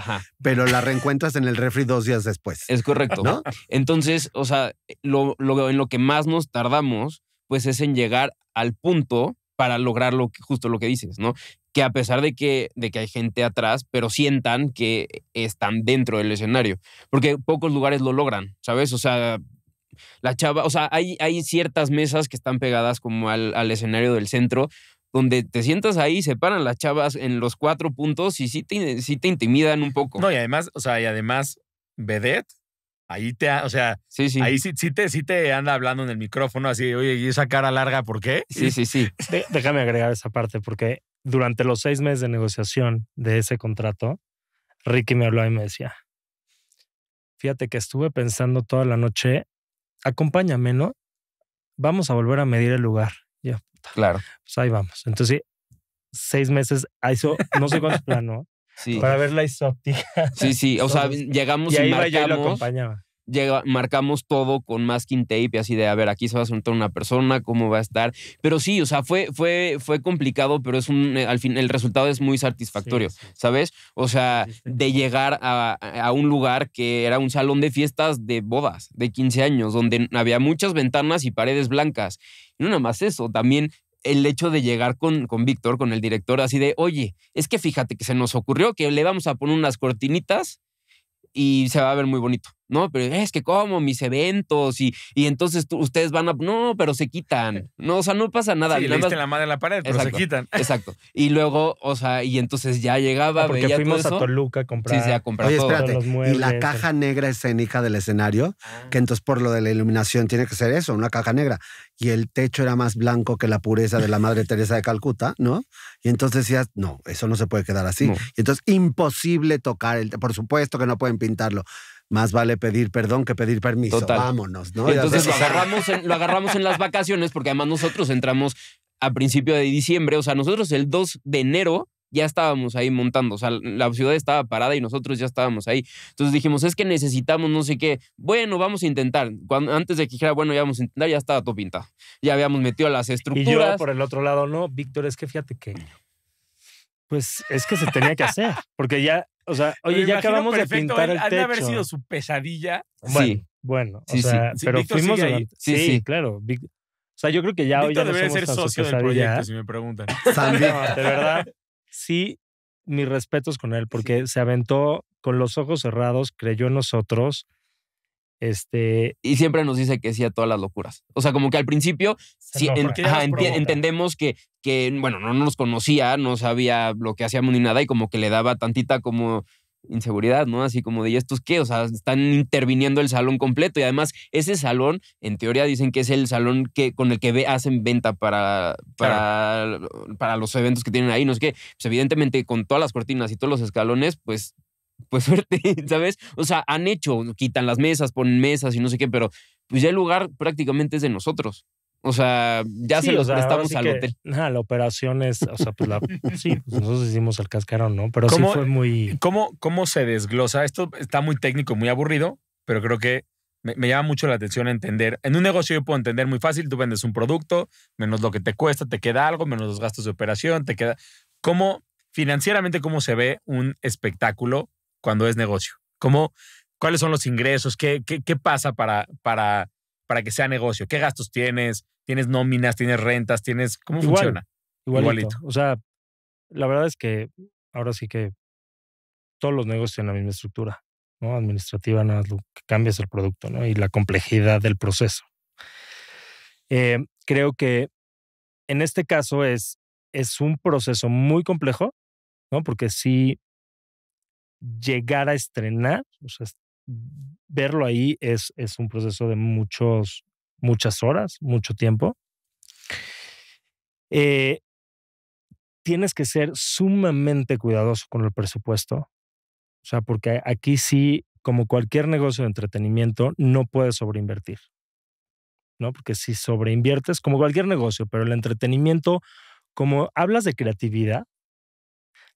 Speaker 2: pero la reencuentras en el refri dos
Speaker 3: días después. Es correcto. ¿no? Entonces, o sea, en lo que más nos tardamos, pues es en llegar al punto para lograr lo que, justo lo que dices, ¿no? Que a pesar de que, de que hay gente atrás, pero sientan que están dentro del escenario, porque pocos lugares lo logran, ¿sabes? O sea, la chava, o sea, hay, hay ciertas mesas que están pegadas como al, al escenario del centro, donde te sientas ahí, se paran las chavas en los cuatro puntos y sí te, te intimidan un poco. No, y además, o sea, y además,
Speaker 4: Vedette, ahí te, o sea, sí, sí. ahí sí, te, sí te anda hablando en el micrófono así, oye, ¿y esa cara larga por qué? Sí, sí, sí.
Speaker 1: déjame agregar esa parte, porque durante los seis meses de negociación de ese contrato, Ricky me habló y me decía, fíjate que estuve pensando toda la noche, acompáñame, ¿no? Vamos a volver a medir el lugar
Speaker 3: ya. Claro.
Speaker 1: Pues ahí vamos. Entonces, seis meses, eso no sé cuántos plano
Speaker 3: Sí. Para ver la isóptica. Sí, sí. O sea, llegamos y, y ahí lo acompañaba marcamos todo con masking tape así de, a ver, aquí se va a sentar una persona, cómo va a estar. Pero sí, o sea, fue, fue, fue complicado, pero es un, al fin, el resultado es muy satisfactorio, ¿sabes? O sea, de llegar a, un lugar que era un salón de fiestas de bodas, de 15 años, donde había muchas ventanas y paredes blancas. Y no nada más eso, también el hecho de llegar con, con Víctor, con el director, así de, oye, es que fíjate que se nos ocurrió que le vamos a poner unas cortinitas y se va a ver muy bonito. No, pero es que como mis eventos y, y entonces ustedes van a... No, pero se quitan. No, o sea, no pasa nada. Sí, le la madre en la pared, pero se quitan. Exacto. Y luego, o sea, y entonces ya llegaba, ah, porque fuimos a Toluca a comprar. Sí, sí, a comprar y la caja
Speaker 2: negra escénica del escenario, ah. que entonces por lo de la iluminación tiene que ser eso, una caja negra. Y el techo era más blanco que la pureza de la Madre Teresa de Calcuta, ¿no? Y entonces decías, no, eso no se puede quedar así. Y entonces imposible tocar el... Por supuesto que no pueden pintarlo más vale pedir perdón que pedir permiso. Vámonos, ¿no? Entonces
Speaker 3: lo agarramos, en, lo agarramos en las vacaciones porque además nosotros entramos a principio de diciembre, o sea, nosotros el 2 de enero ya estábamos ahí montando, o sea, la ciudad estaba parada y nosotros ya estábamos ahí. Entonces dijimos, es que necesitamos no sé qué, bueno, vamos a intentar. antes de que dijera, bueno, ya vamos a intentar, ya estaba todo pintado. Ya habíamos metido las estructuras. Y yo, por el
Speaker 1: otro lado, no, Víctor, es que fíjate que,
Speaker 3: pues es que se tenía que hacer, porque ya o sea, oye, ya acabamos de pintar el techo. Ha de haber sido su
Speaker 4: pesadilla. Bueno, sí. bueno, o sea, pero fuimos ahí sí, sí, claro. O sea, yo creo que ya hoy ya somos ser socio del proyecto, si me preguntan. También. de verdad,
Speaker 1: sí, mis respetos con él, porque se aventó con los ojos cerrados, creyó en nosotros este...
Speaker 3: Y siempre nos dice que hacía todas las locuras. O sea, como que al principio entendemos que, que, bueno, no nos conocía, no sabía lo que hacíamos ni nada y como que le daba tantita como inseguridad, ¿no? Así como de, ¿y estos qué? O sea, están interviniendo el salón completo y además ese salón, en teoría dicen que es el salón que, con el que hacen venta para, para, para los eventos que tienen ahí, no es que, pues evidentemente con todas las cortinas y todos los escalones, pues pues suerte, ¿sabes? O sea, han hecho, quitan las mesas, ponen mesas y no sé qué, pero pues ya el lugar prácticamente es de nosotros. O sea, ya se los prestamos al hotel.
Speaker 1: la operación es, o sea, pues sí, pues, nosotros hicimos el cascarón, ¿no? Pero sí fue muy.
Speaker 4: ¿cómo, ¿Cómo se desglosa? Esto está muy técnico, muy aburrido, pero creo que me, me, llama mucho la atención entender. En un negocio yo puedo entender muy fácil, tú vendes un producto, menos lo que te cuesta, te queda algo, menos los gastos de operación, te queda. ¿Cómo, financieramente, cómo se ve un espectáculo cuando es negocio? ¿Cómo, ¿Cuáles son los ingresos? ¿Qué, pasa para, para, para que sea negocio? ¿Qué gastos tienes? ¿Tienes nóminas? ¿Tienes rentas? ¿Tienes cómo funciona? Igualito.
Speaker 1: O sea, la verdad es que ahora sí que todos los negocios tienen la misma estructura, ¿no? Administrativa, nada, lo que cambia es el producto, ¿no? Y la complejidad del proceso. Eh, creo que en este caso es, es un proceso muy complejo, ¿no? Porque sí llegar a estrenar, o sea, verlo ahí es, un proceso de muchos, muchas horas, mucho tiempo. Eh, tienes que ser sumamente cuidadoso con el presupuesto, o sea, porque aquí sí, como cualquier negocio de entretenimiento, no puedes sobreinvertir, ¿no? Porque si sobreinviertes, como cualquier negocio, pero el entretenimiento, como hablas de creatividad,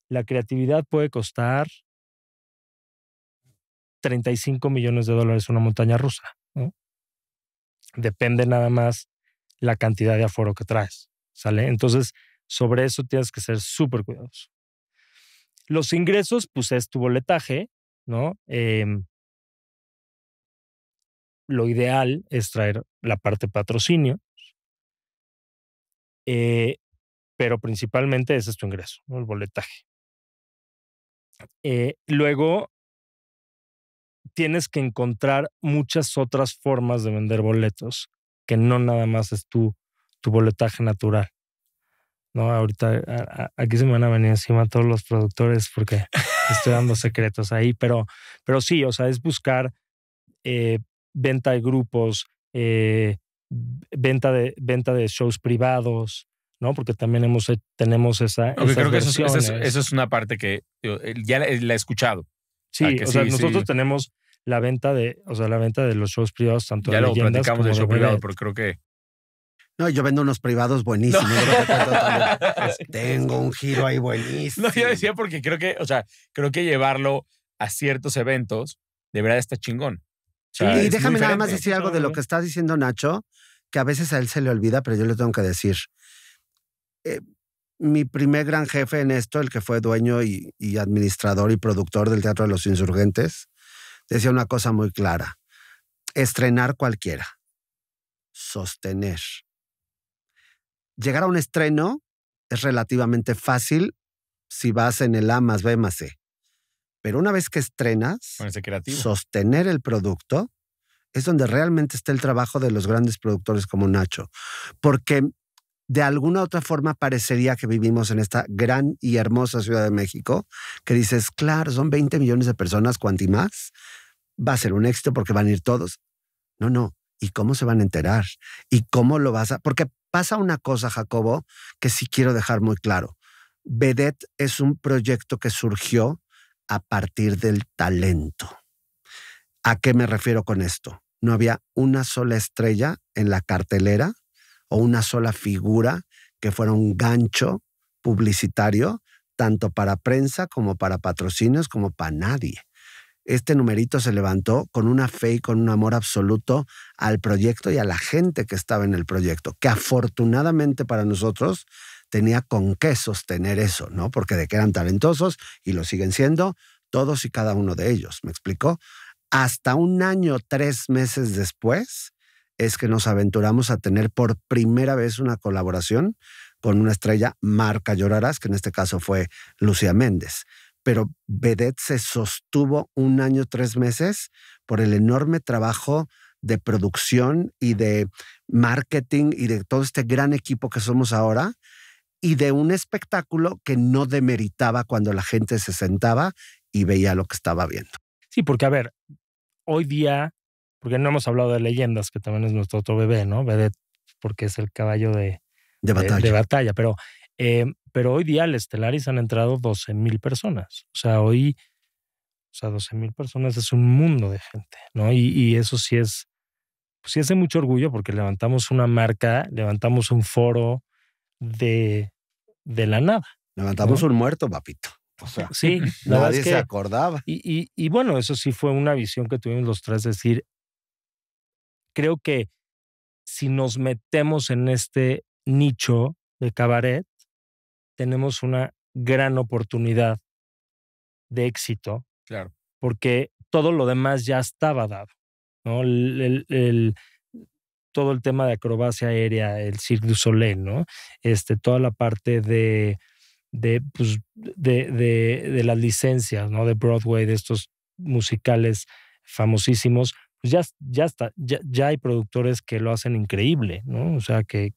Speaker 1: la creatividad puede costar 35 millones de dólares una montaña rusa. Depende nada más la cantidad de aforo que traes. ¿Sale? Entonces, sobre eso tienes que ser súper cuidadoso. Los ingresos, pues es tu boletaje, ¿no? Em, lo ideal es traer la parte patrocinio, eh, pero principalmente ese es tu ingreso, el boletaje. Eh, luego, tienes que encontrar muchas otras formas de vender boletos, que no nada más es tu, tu boletaje natural. No, ahorita eh, aquí se me van a venir encima todos los productores porque estoy dando secretos ahí, pero, pero sí, o sea, es buscar eh, venta de grupos, eh, venta, de, venta de shows privados, ¿no? Porque también hemos, tenemos esa. creo que eso, es, eso,
Speaker 4: es, una parte que ya la, he escuchado. Sí, o, sea, nosotros tenemos la
Speaker 2: venta de, o sea, la venta de los shows privados, tanto
Speaker 1: ya de lo leyendas como de show privado,
Speaker 4: porque creo que
Speaker 2: no, yo vendo unos privados buenísimos.
Speaker 4: Pues, tengo
Speaker 2: un giro ahí buenísimo.
Speaker 4: No, yo decía porque creo que, o sea, creo que llevarlo a ciertos eventos de verdad está chingón. y déjame nada más decir algo de
Speaker 2: lo que está diciendo Nacho, que a veces a él se le olvida, pero yo le tengo que decir. Eh, mi primer gran jefe en esto, el que fue dueño y, y, administrador y productor del Teatro de los Insurgentes, decía una cosa muy clara. Estrenar cualquiera. Sostener. Llegar a un estreno es relativamente fácil si vas en el A más B más C. Pero una vez que estrenas, sostener el producto es donde realmente está el trabajo de los grandes productores como Nacho. Porque de alguna u otra forma parecería que vivimos en esta gran y hermosa Ciudad de México, que dices, claro, son 20 millones de personas, cuanti más, va a ser un éxito porque van a ir todos. No, no. ¿Y cómo se van a enterar? ¿Y cómo lo vas a...? Porque pasa una cosa, Jacobo, que sí quiero dejar muy claro. Vedet es un proyecto que surgió a partir del talento. ¿A qué me refiero con esto? No había una sola estrella en la cartelera o una sola figura que fuera un gancho publicitario, tanto para prensa como para patrocinios, como para nadie este numerito se levantó con una fe y con un amor absoluto al proyecto y a la gente que estaba en el proyecto, que afortunadamente para nosotros tenía con qué sostener eso, ¿no? Porque de que eran talentosos y lo siguen siendo todos y cada uno de ellos, ¿me explicó? Hasta un año, tres meses después, es que nos aventuramos a tener por primera vez una colaboración con una estrella marca Llorarás, que en este caso fue Lucía Méndez pero Vedette se sostuvo un año, tres meses por el enorme trabajo de producción y de marketing y de todo este gran equipo que somos ahora y de un espectáculo que no demeritaba cuando la gente se sentaba y veía lo que estaba viendo.
Speaker 1: Sí, porque a ver, hoy día, porque no hemos hablado de leyendas, que también es nuestro otro bebé, ¿no? Vedette, porque es el caballo de, batalla. de batalla. Pero eh, pero hoy día al Estelaris han entrado 12 mil personas. O sea, hoy, o sea, mil personas es un mundo de gente, ¿no? Y, eso sí es, pues sí hace de mucho orgullo porque levantamos una marca, levantamos un foro de, la nada.
Speaker 2: Levantamos un muerto, papito. O sea, sí, nadie se acordaba.
Speaker 1: Y, y bueno, eso sí fue una visión que tuvimos los tres, decir, creo que si nos metemos en este nicho de cabaret, tenemos una gran oportunidad de éxito. Claro. Porque todo lo demás ya estaba dado. ¿no? todo el tema de acrobacia aérea, el Cirque du Soleil, ¿no? Este, toda la parte de, de, pues, de, las licencias, ¿no? De Broadway, de estos musicales famosísimos. Pues ya, ya está, ya, hay productores que lo hacen increíble, ¿no? O sea, que,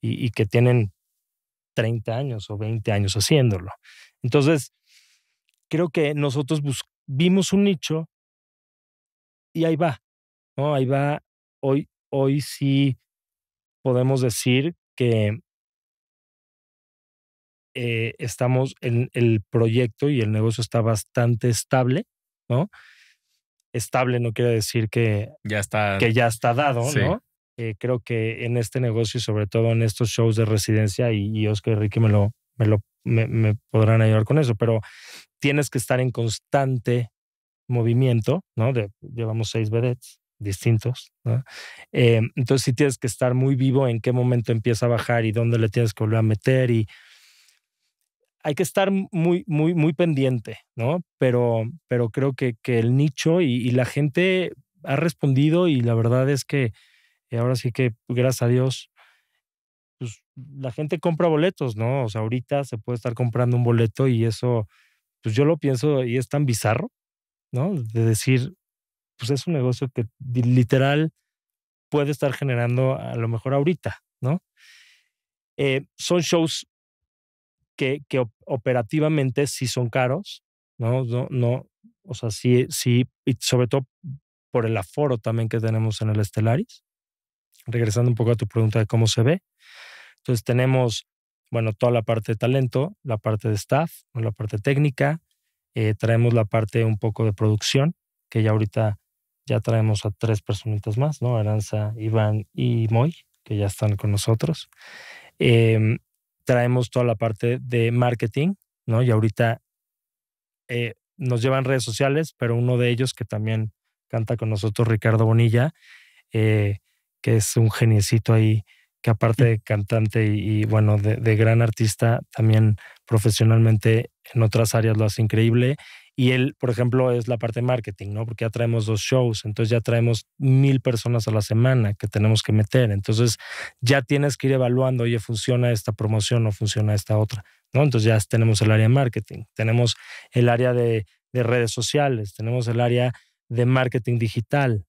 Speaker 1: y que tienen 30 años o 20 años haciéndolo. Entonces, creo que nosotros vimos un nicho y ahí va, ¿no? Ahí va. Hoy, hoy sí podemos decir que eh, estamos en el proyecto y el negocio está bastante estable, ¿no? Estable no quiere decir que
Speaker 4: ya está, dado, ¿no?
Speaker 1: Eh, creo que en este negocio, y sobre todo en estos shows de residencia, y, Oscar y Ricky me lo, me lo me, podrán ayudar con eso, pero tienes que estar en constante movimiento, ¿no? De, llevamos seis vedettes distintos, ¿no? Eh, entonces sí tienes que estar muy vivo en qué momento empieza a bajar y dónde le tienes que volver a meter y hay que estar muy, muy, muy pendiente, ¿no? Pero, pero creo que, el nicho y la gente ha respondido y la verdad es que y ahora sí que, pues, gracias a Dios, pues la gente compra boletos, ¿no? O sea, ahorita se puede estar comprando un boleto y eso, pues yo lo pienso y es tan bizarro, ¿no? De decir, pues es un negocio que literal puede estar generando a lo mejor ahorita, ¿no? Eh, son shows que, que, operativamente sí son caros, ¿no? No, no o sea, sí, sí, y sobre todo por el aforo también que tenemos en el Estelaris regresando un poco a tu pregunta de cómo se ve. Entonces tenemos, bueno, toda la parte de talento, la parte de staff, la parte técnica, eh, traemos la parte un poco de producción, que ya ahorita ya traemos a tres personitas más, ¿no? Aranza, Iván y Moy, que ya están con nosotros. Em, traemos toda la parte de marketing, ¿no? Y ahorita eh, nos llevan redes sociales, pero uno de ellos que también canta con nosotros, Ricardo Bonilla, eh, que es un geniecito ahí, que aparte de cantante y, bueno, de, gran artista, también profesionalmente en otras áreas lo hace increíble. Y él, por ejemplo, es la parte marketing, ¿no? Porque ya traemos dos shows, entonces ya traemos mil personas a la semana que tenemos que meter. Entonces ya tienes que ir evaluando, oye, funciona esta promoción o funciona esta otra, ¿no? Entonces ya tenemos el área de marketing, tenemos el área de, de redes sociales, tenemos el área de marketing digital,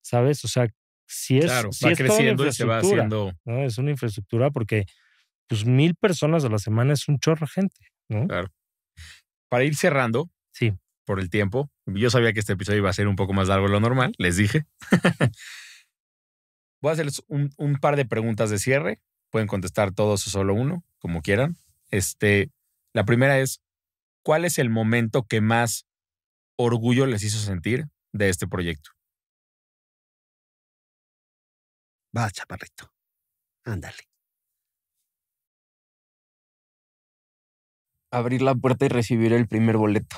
Speaker 1: ¿sabes? O sea, si es, claro, va creciendo y se va haciendo. Es una infraestructura porque pues mil personas a la semana es un chorro gente,
Speaker 4: Claro. Para ir cerrando, sí. por el tiempo, yo sabía que este episodio iba a ser un poco más largo de lo normal, les dije. Voy a hacerles un, un, par de preguntas de cierre. Pueden contestar todos o solo uno, como quieran. Este, la primera es, ¿cuál es el momento que más orgullo les hizo sentir de este proyecto? Va, chaparrito.
Speaker 3: Ándale. Abrir la puerta y recibir el primer boleto.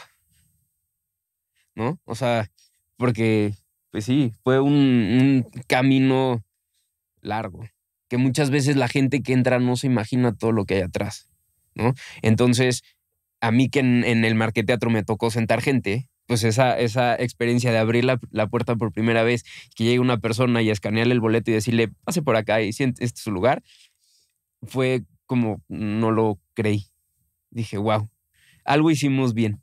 Speaker 3: ¿No? O sea, porque, pues sí, fue un, camino largo, que muchas veces la gente que entra no se imagina todo lo que hay atrás, ¿no? Entonces, a mí que en, en el Marqueteatro me tocó sentar gente, pues, esa, experiencia de abrir la, la, puerta por primera vez, que llegue una persona y escanearle el boleto y decirle, pase por acá y siente, este su lugar, fue como no lo creí. Dije, wow, algo hicimos bien.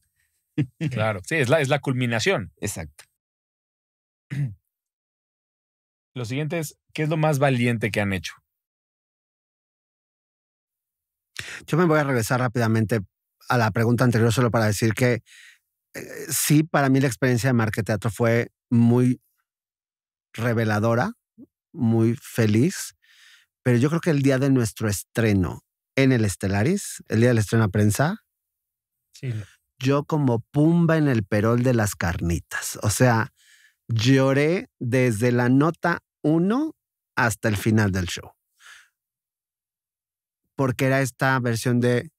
Speaker 3: Claro, sí, es la, es la culminación. Exacto.
Speaker 4: Lo siguiente es, ¿qué es lo más valiente que han hecho?
Speaker 2: Yo me voy a regresar rápidamente a la pregunta anterior solo para decir que eh, sí, para mí la experiencia de teatro fue muy reveladora, muy feliz, pero yo creo que el día de nuestro estreno en el Estelaris, el día del estreno a prensa, yo como pumba en el perol de las carnitas, o sea, lloré desde la nota 1 hasta el final del show. Porque era esta versión de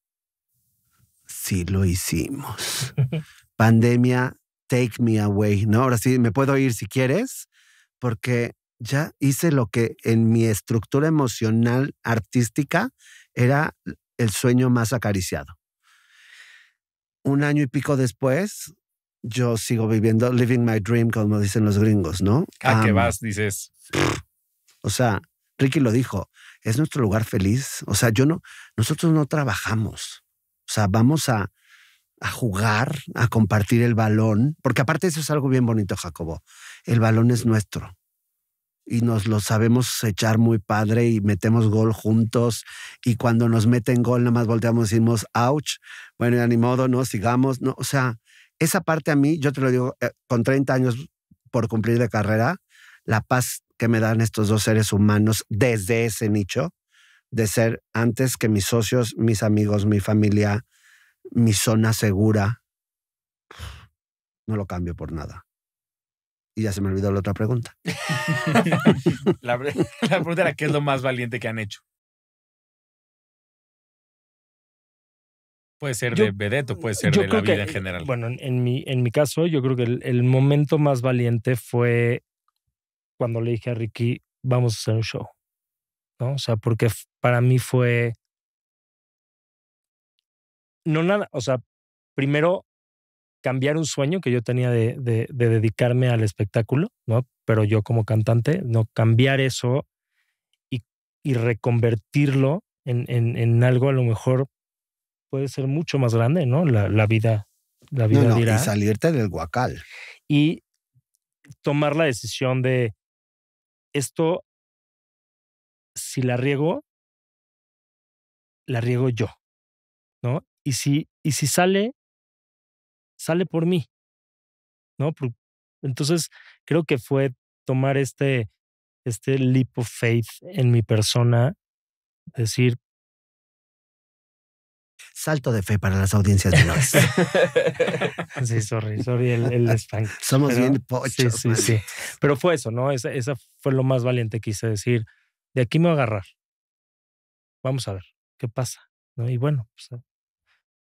Speaker 2: sí lo hicimos. pandemia, take me away, ¿no? Ahora sí, me puedo ir si quieres, porque ya hice lo que en mi estructura emocional artística era el sueño más acariciado. Un año y pico después, yo sigo viviendo, living my dream, como dicen los gringos, ¿no? ¿A qué vas? Dices. o sea, Ricky lo dijo, es nuestro lugar feliz. O sea, yo no, nosotros no trabajamos. O sea, vamos a a jugar, a compartir el balón, porque aparte eso es algo bien bonito, Jacobo. El balón es nuestro y nos lo sabemos echar muy padre y metemos gol juntos y cuando nos meten gol nada más volteamos y decimos, ouch, bueno, ya ni modo, no, sigamos, no, o sea, esa parte a mí, yo te lo digo, eh, con 30 años por cumplir de carrera, la paz que me dan estos dos seres humanos desde ese nicho, de ser antes que mis socios, mis amigos, mi familia, mi zona segura, no lo cambio por nada. Y ya se me olvidó la otra pregunta.
Speaker 4: la, pregunta era, ¿qué es lo más valiente que han hecho? Puede ser de Vedeto, puede ser de la vida en general. Bueno,
Speaker 1: en mi, en mi caso, yo creo que el, el, momento más valiente fue cuando le dije a Ricky, vamos a hacer un show. ¿no? O sea, porque para mí fue no nada, o sea, primero cambiar un sueño que yo tenía de, de, dedicarme al espectáculo, ¿no? Pero yo como cantante, no cambiar eso y, y reconvertirlo en, en, algo a lo mejor puede ser mucho más grande, ¿no? La, vida, la vida Y salirte
Speaker 2: del guacal. Y
Speaker 1: tomar la decisión de esto, si la riego, la riego yo, ¿no? y si, y si sale, sale por mí, ¿no? Entonces, creo que fue tomar este, este leap of faith en mi persona,
Speaker 2: decir... Salto de fe para las audiencias menores.
Speaker 1: sí, sorry, sorry el, Somos bien pochos. Sí, sí, sí. Pero fue eso, ¿no? Esa, fue lo más valiente que hice decir, de aquí me voy a agarrar. Vamos a ver qué pasa, Y bueno, pues,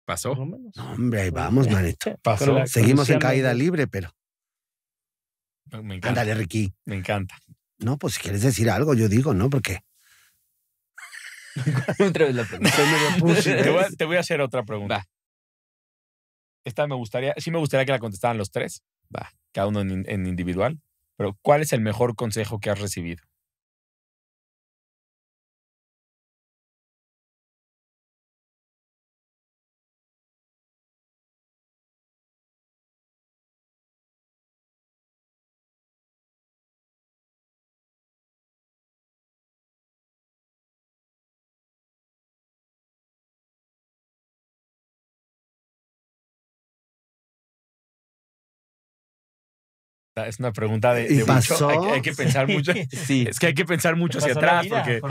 Speaker 4: Pasó. No, hombre, ahí vamos, manito. Pasó. Seguimos en caída libre, pero. Me encanta. Ándale,
Speaker 2: Ricky. Me encanta. No, pues si quieres decir algo, yo digo, ¿no? Porque.
Speaker 4: otra vez la pregunta. te, voy a, hacer otra pregunta. Esta me gustaría, sí me gustaría que la contestaran los tres, Va. cada uno en individual, pero ¿cuál es el mejor consejo que has recibido? Es una pregunta de, mucho. Hay, que pensar mucho. Es que hay que pensar mucho hacia atrás. porque...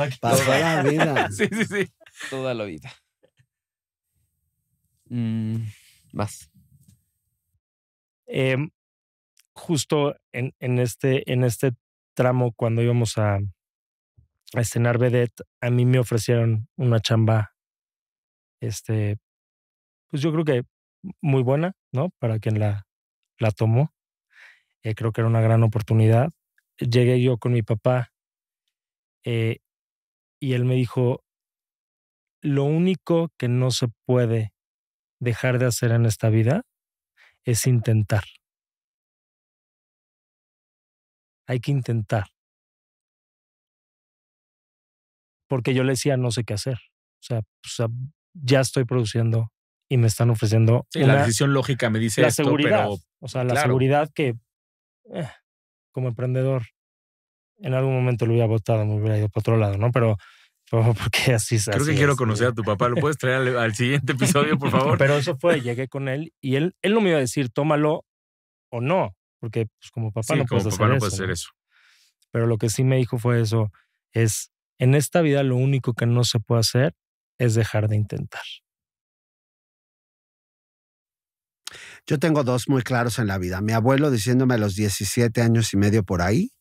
Speaker 4: la vida. sí,
Speaker 3: sí, sí. Toda la vida.
Speaker 1: más. Mm, em, justo en, en, este, en este tramo, cuando íbamos a, a estrenar Vedette, a mí me ofrecieron una chamba. Este, pues yo creo que muy buena, ¿no? Para quien la, la tomó. Eh, creo que era una gran oportunidad. Llegué yo con mi papá eh, y él me dijo, lo único que no se puede dejar de hacer en esta vida es intentar. Hay que intentar. Porque yo le decía, no sé qué hacer. O sea, ya estoy produciendo y me están ofreciendo. la decisión
Speaker 4: lógica me dice seguridad. o sea, la seguridad que eh,
Speaker 1: como emprendedor, en algún momento lo hubiera votado, me hubiera ido para otro lado, ¿no? Pero, porque así es. Creo que quiero conocer
Speaker 4: a tu papá. ¿Lo puedes traer al, siguiente episodio, por favor? pero eso fue,
Speaker 1: llegué con él y él, él no me iba a decir, tómalo o no, porque pues, como papá no puedo hacer eso, Pero lo que sí me dijo fue eso, es, en esta vida lo único que no se puede hacer es dejar de intentar.
Speaker 2: Yo tengo dos muy claros en la vida. Mi abuelo diciéndome a los 17 años y medio por ahí,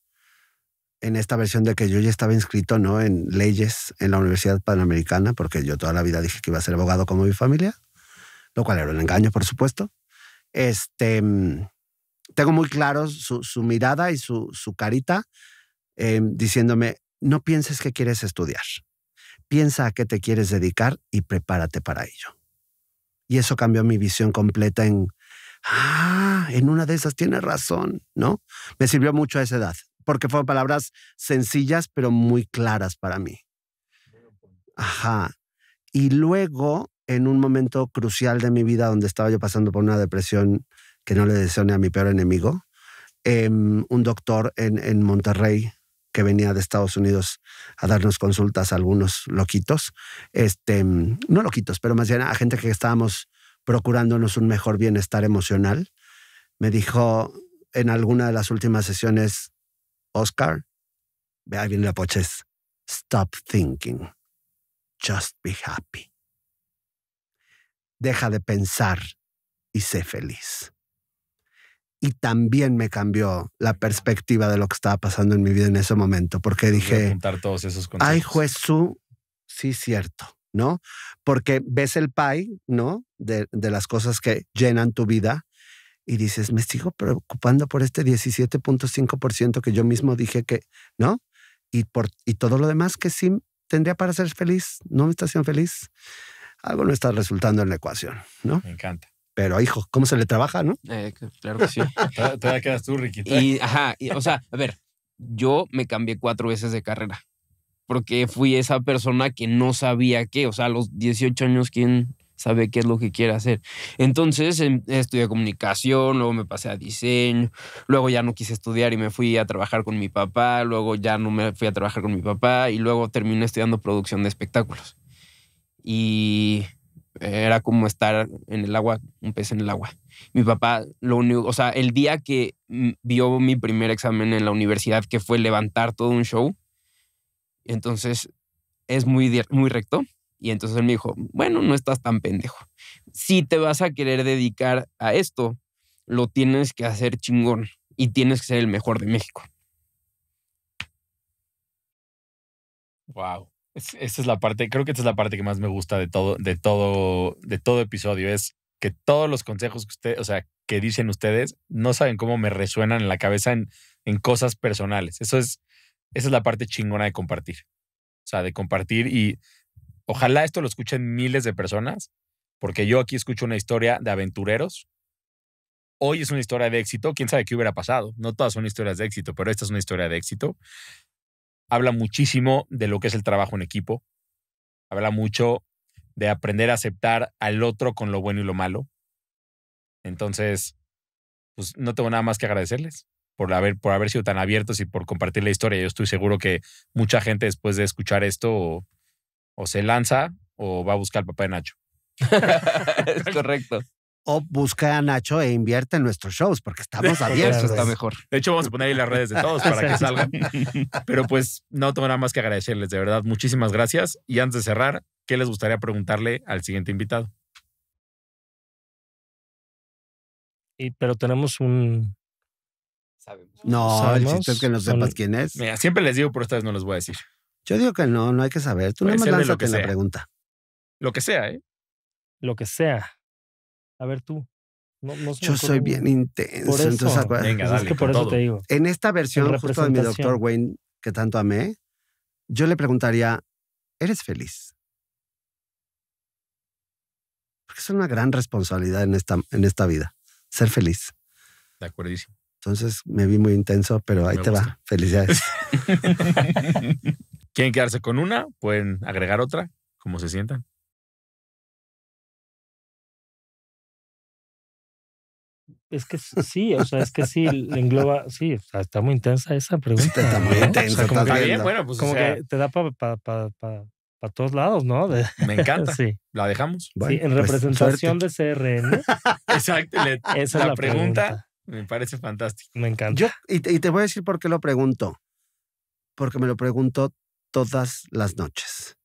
Speaker 2: en esta versión de que yo ya estaba inscrito ¿no? en leyes en la Universidad Panamericana, porque yo toda la vida dije que iba a ser abogado como mi familia, lo cual era un engaño, por supuesto. Este, mm, tengo muy claros su, mirada y su, su carita em, diciéndome, no pienses que quieres estudiar, piensa a qué te quieres dedicar y prepárate para ello. Y eso cambió mi visión completa en ah, en una de esas tiene razón, ¿no? Me sirvió mucho a esa edad, porque fueron palabras sencillas, pero muy claras para mí. Ajá. Y luego, en un momento crucial de mi vida, donde estaba yo pasando por una depresión que no le deseo ni a mi peor enemigo, em, un doctor en, en Monterrey que venía de Estados Unidos a darnos consultas a algunos loquitos, este, no loquitos, pero más bien a gente que estábamos procurándonos un mejor bienestar emocional. Me dijo en alguna de las últimas sesiones, Oscar, ve ahí viene la poches, stop thinking, just be happy. Deja de pensar y sé feliz. Y también me cambió la perspectiva de lo que estaba pasando en mi vida en ese momento, porque dije, ay, sí, cierto ¿no? Porque ves el pie, ¿no? De, las cosas que llenan tu vida y dices, me sigo preocupando por este 17.5% que yo mismo dije que, ¿no? Y, por, y todo lo demás que sí tendría para ser feliz, no me está haciendo feliz. Algo no está resultando en la ecuación,
Speaker 3: ¿no? Me
Speaker 4: encanta.
Speaker 2: Pero hijo, ¿cómo se le trabaja, no?
Speaker 4: Eh, claro que sí.
Speaker 3: Todavía quedas tú, Y, ajá, o sea, a ver, yo me cambié cuatro veces de carrera porque fui esa persona que no sabía qué, o sea, a los 18 años, ¿quién sabe qué es lo que quiere hacer? Entonces em, estudié comunicación, luego me pasé a diseño, luego ya no quise estudiar y me fui a trabajar con mi papá, luego ya no me fui a trabajar con mi papá y luego terminé estudiando producción de espectáculos. Y era como estar en el agua, un pez en el agua. Mi papá, lo único, o sea, el día que mm, vio mi primer examen en la universidad, que fue levantar todo un show, entonces es muy, muy recto. Y entonces él me dijo, bueno, no estás tan pendejo. Si te vas a querer dedicar a esto, lo tienes que hacer chingón y tienes que ser el mejor de México. Wow. Esa
Speaker 4: es la parte, creo que esta es la parte que más me gusta de todo, de todo, de todo episodio. Es que todos los consejos que ustedes, o sea, que dicen ustedes, no saben cómo me resuenan en la cabeza en, en cosas personales. Eso es, esa es la parte chingona de compartir. O sea, de compartir y ojalá esto lo escuchen miles de personas, porque yo aquí escucho una historia de aventureros. Hoy es una historia de éxito, quién sabe qué hubiera pasado. No todas son historias de éxito, pero esta es una historia de éxito. Habla muchísimo de lo que es el trabajo en equipo. Habla mucho de aprender a aceptar al otro con lo bueno y lo malo. Entonces, pues no tengo nada más que agradecerles por haber, por haber sido tan abiertos y por compartir la historia. Yo estoy seguro que mucha gente después de escuchar esto o, se lanza o va a buscar al papá de Nacho.
Speaker 3: es
Speaker 4: correcto.
Speaker 2: O busca a Nacho e invierte en nuestros shows porque estamos abiertos. está mejor.
Speaker 4: De hecho, vamos a poner ahí las redes de todos para que salgan. Pero pues no tengo nada más que agradecerles. De verdad, muchísimas gracias. Y antes de cerrar, ¿qué les gustaría preguntarle al siguiente invitado?
Speaker 2: Y, pero tenemos un,
Speaker 4: no, el es que no sepas quién es. Mira, siempre les digo, pero esta vez no les voy a decir.
Speaker 2: Yo digo que no, no hay que saber. Tú no me lo que la pregunta.
Speaker 4: Lo que sea, ¿eh? Lo que sea.
Speaker 1: A ver tú. Yo soy bien intenso. Venga, dale, es que por eso te digo. En esta versión justo de mi doctor
Speaker 2: Wayne, que tanto amé, yo le preguntaría, ¿eres feliz? Porque es una gran responsabilidad en esta, en esta vida, ser feliz. De acuerdo. Entonces me vi muy intenso,
Speaker 4: pero ahí te va. Felicidades. ¿Quieren quedarse con una? Pueden agregar otra, como se sientan.
Speaker 1: es que sí, o sea, es que sí, engloba, sí, está muy intensa esa pregunta. Está muy intensa. está bien, bueno, pues, como que te da para todos lados, ¿no? me encanta. sí. La dejamos. sí, en pues, representación de CRN.
Speaker 4: Exacto. esa es la pregunta, me parece fantástico. Me encanta. y, te
Speaker 2: voy a decir por qué lo pregunto. Porque me lo pregunto todas las noches.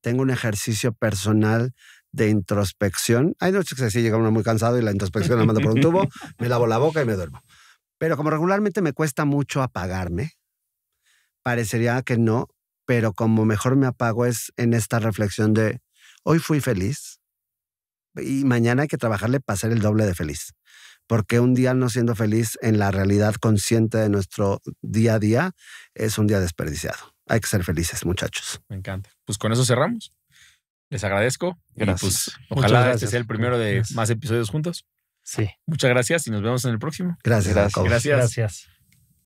Speaker 2: Tengo un ejercicio personal de introspección. Hay noches que sí llegamos muy cansado y la introspección la mando por un tubo, me lavo la boca y me duermo. Pero como regularmente me cuesta mucho apagarme, parecería que no, pero como mejor me apago es en esta reflexión de hoy fui feliz y mañana hay que trabajarle para ser el doble de feliz porque un día no siendo feliz en la realidad consciente de nuestro día a día es un día desperdiciado. Hay que ser felices, muchachos.
Speaker 4: Me encanta. Pues con eso cerramos. Les agradezco. Gracias. Y pues ojalá este sea el primero de más episodios juntos. Sí. Muchas gracias y nos vemos en el próximo. Gracias. Gracias.
Speaker 1: gracias.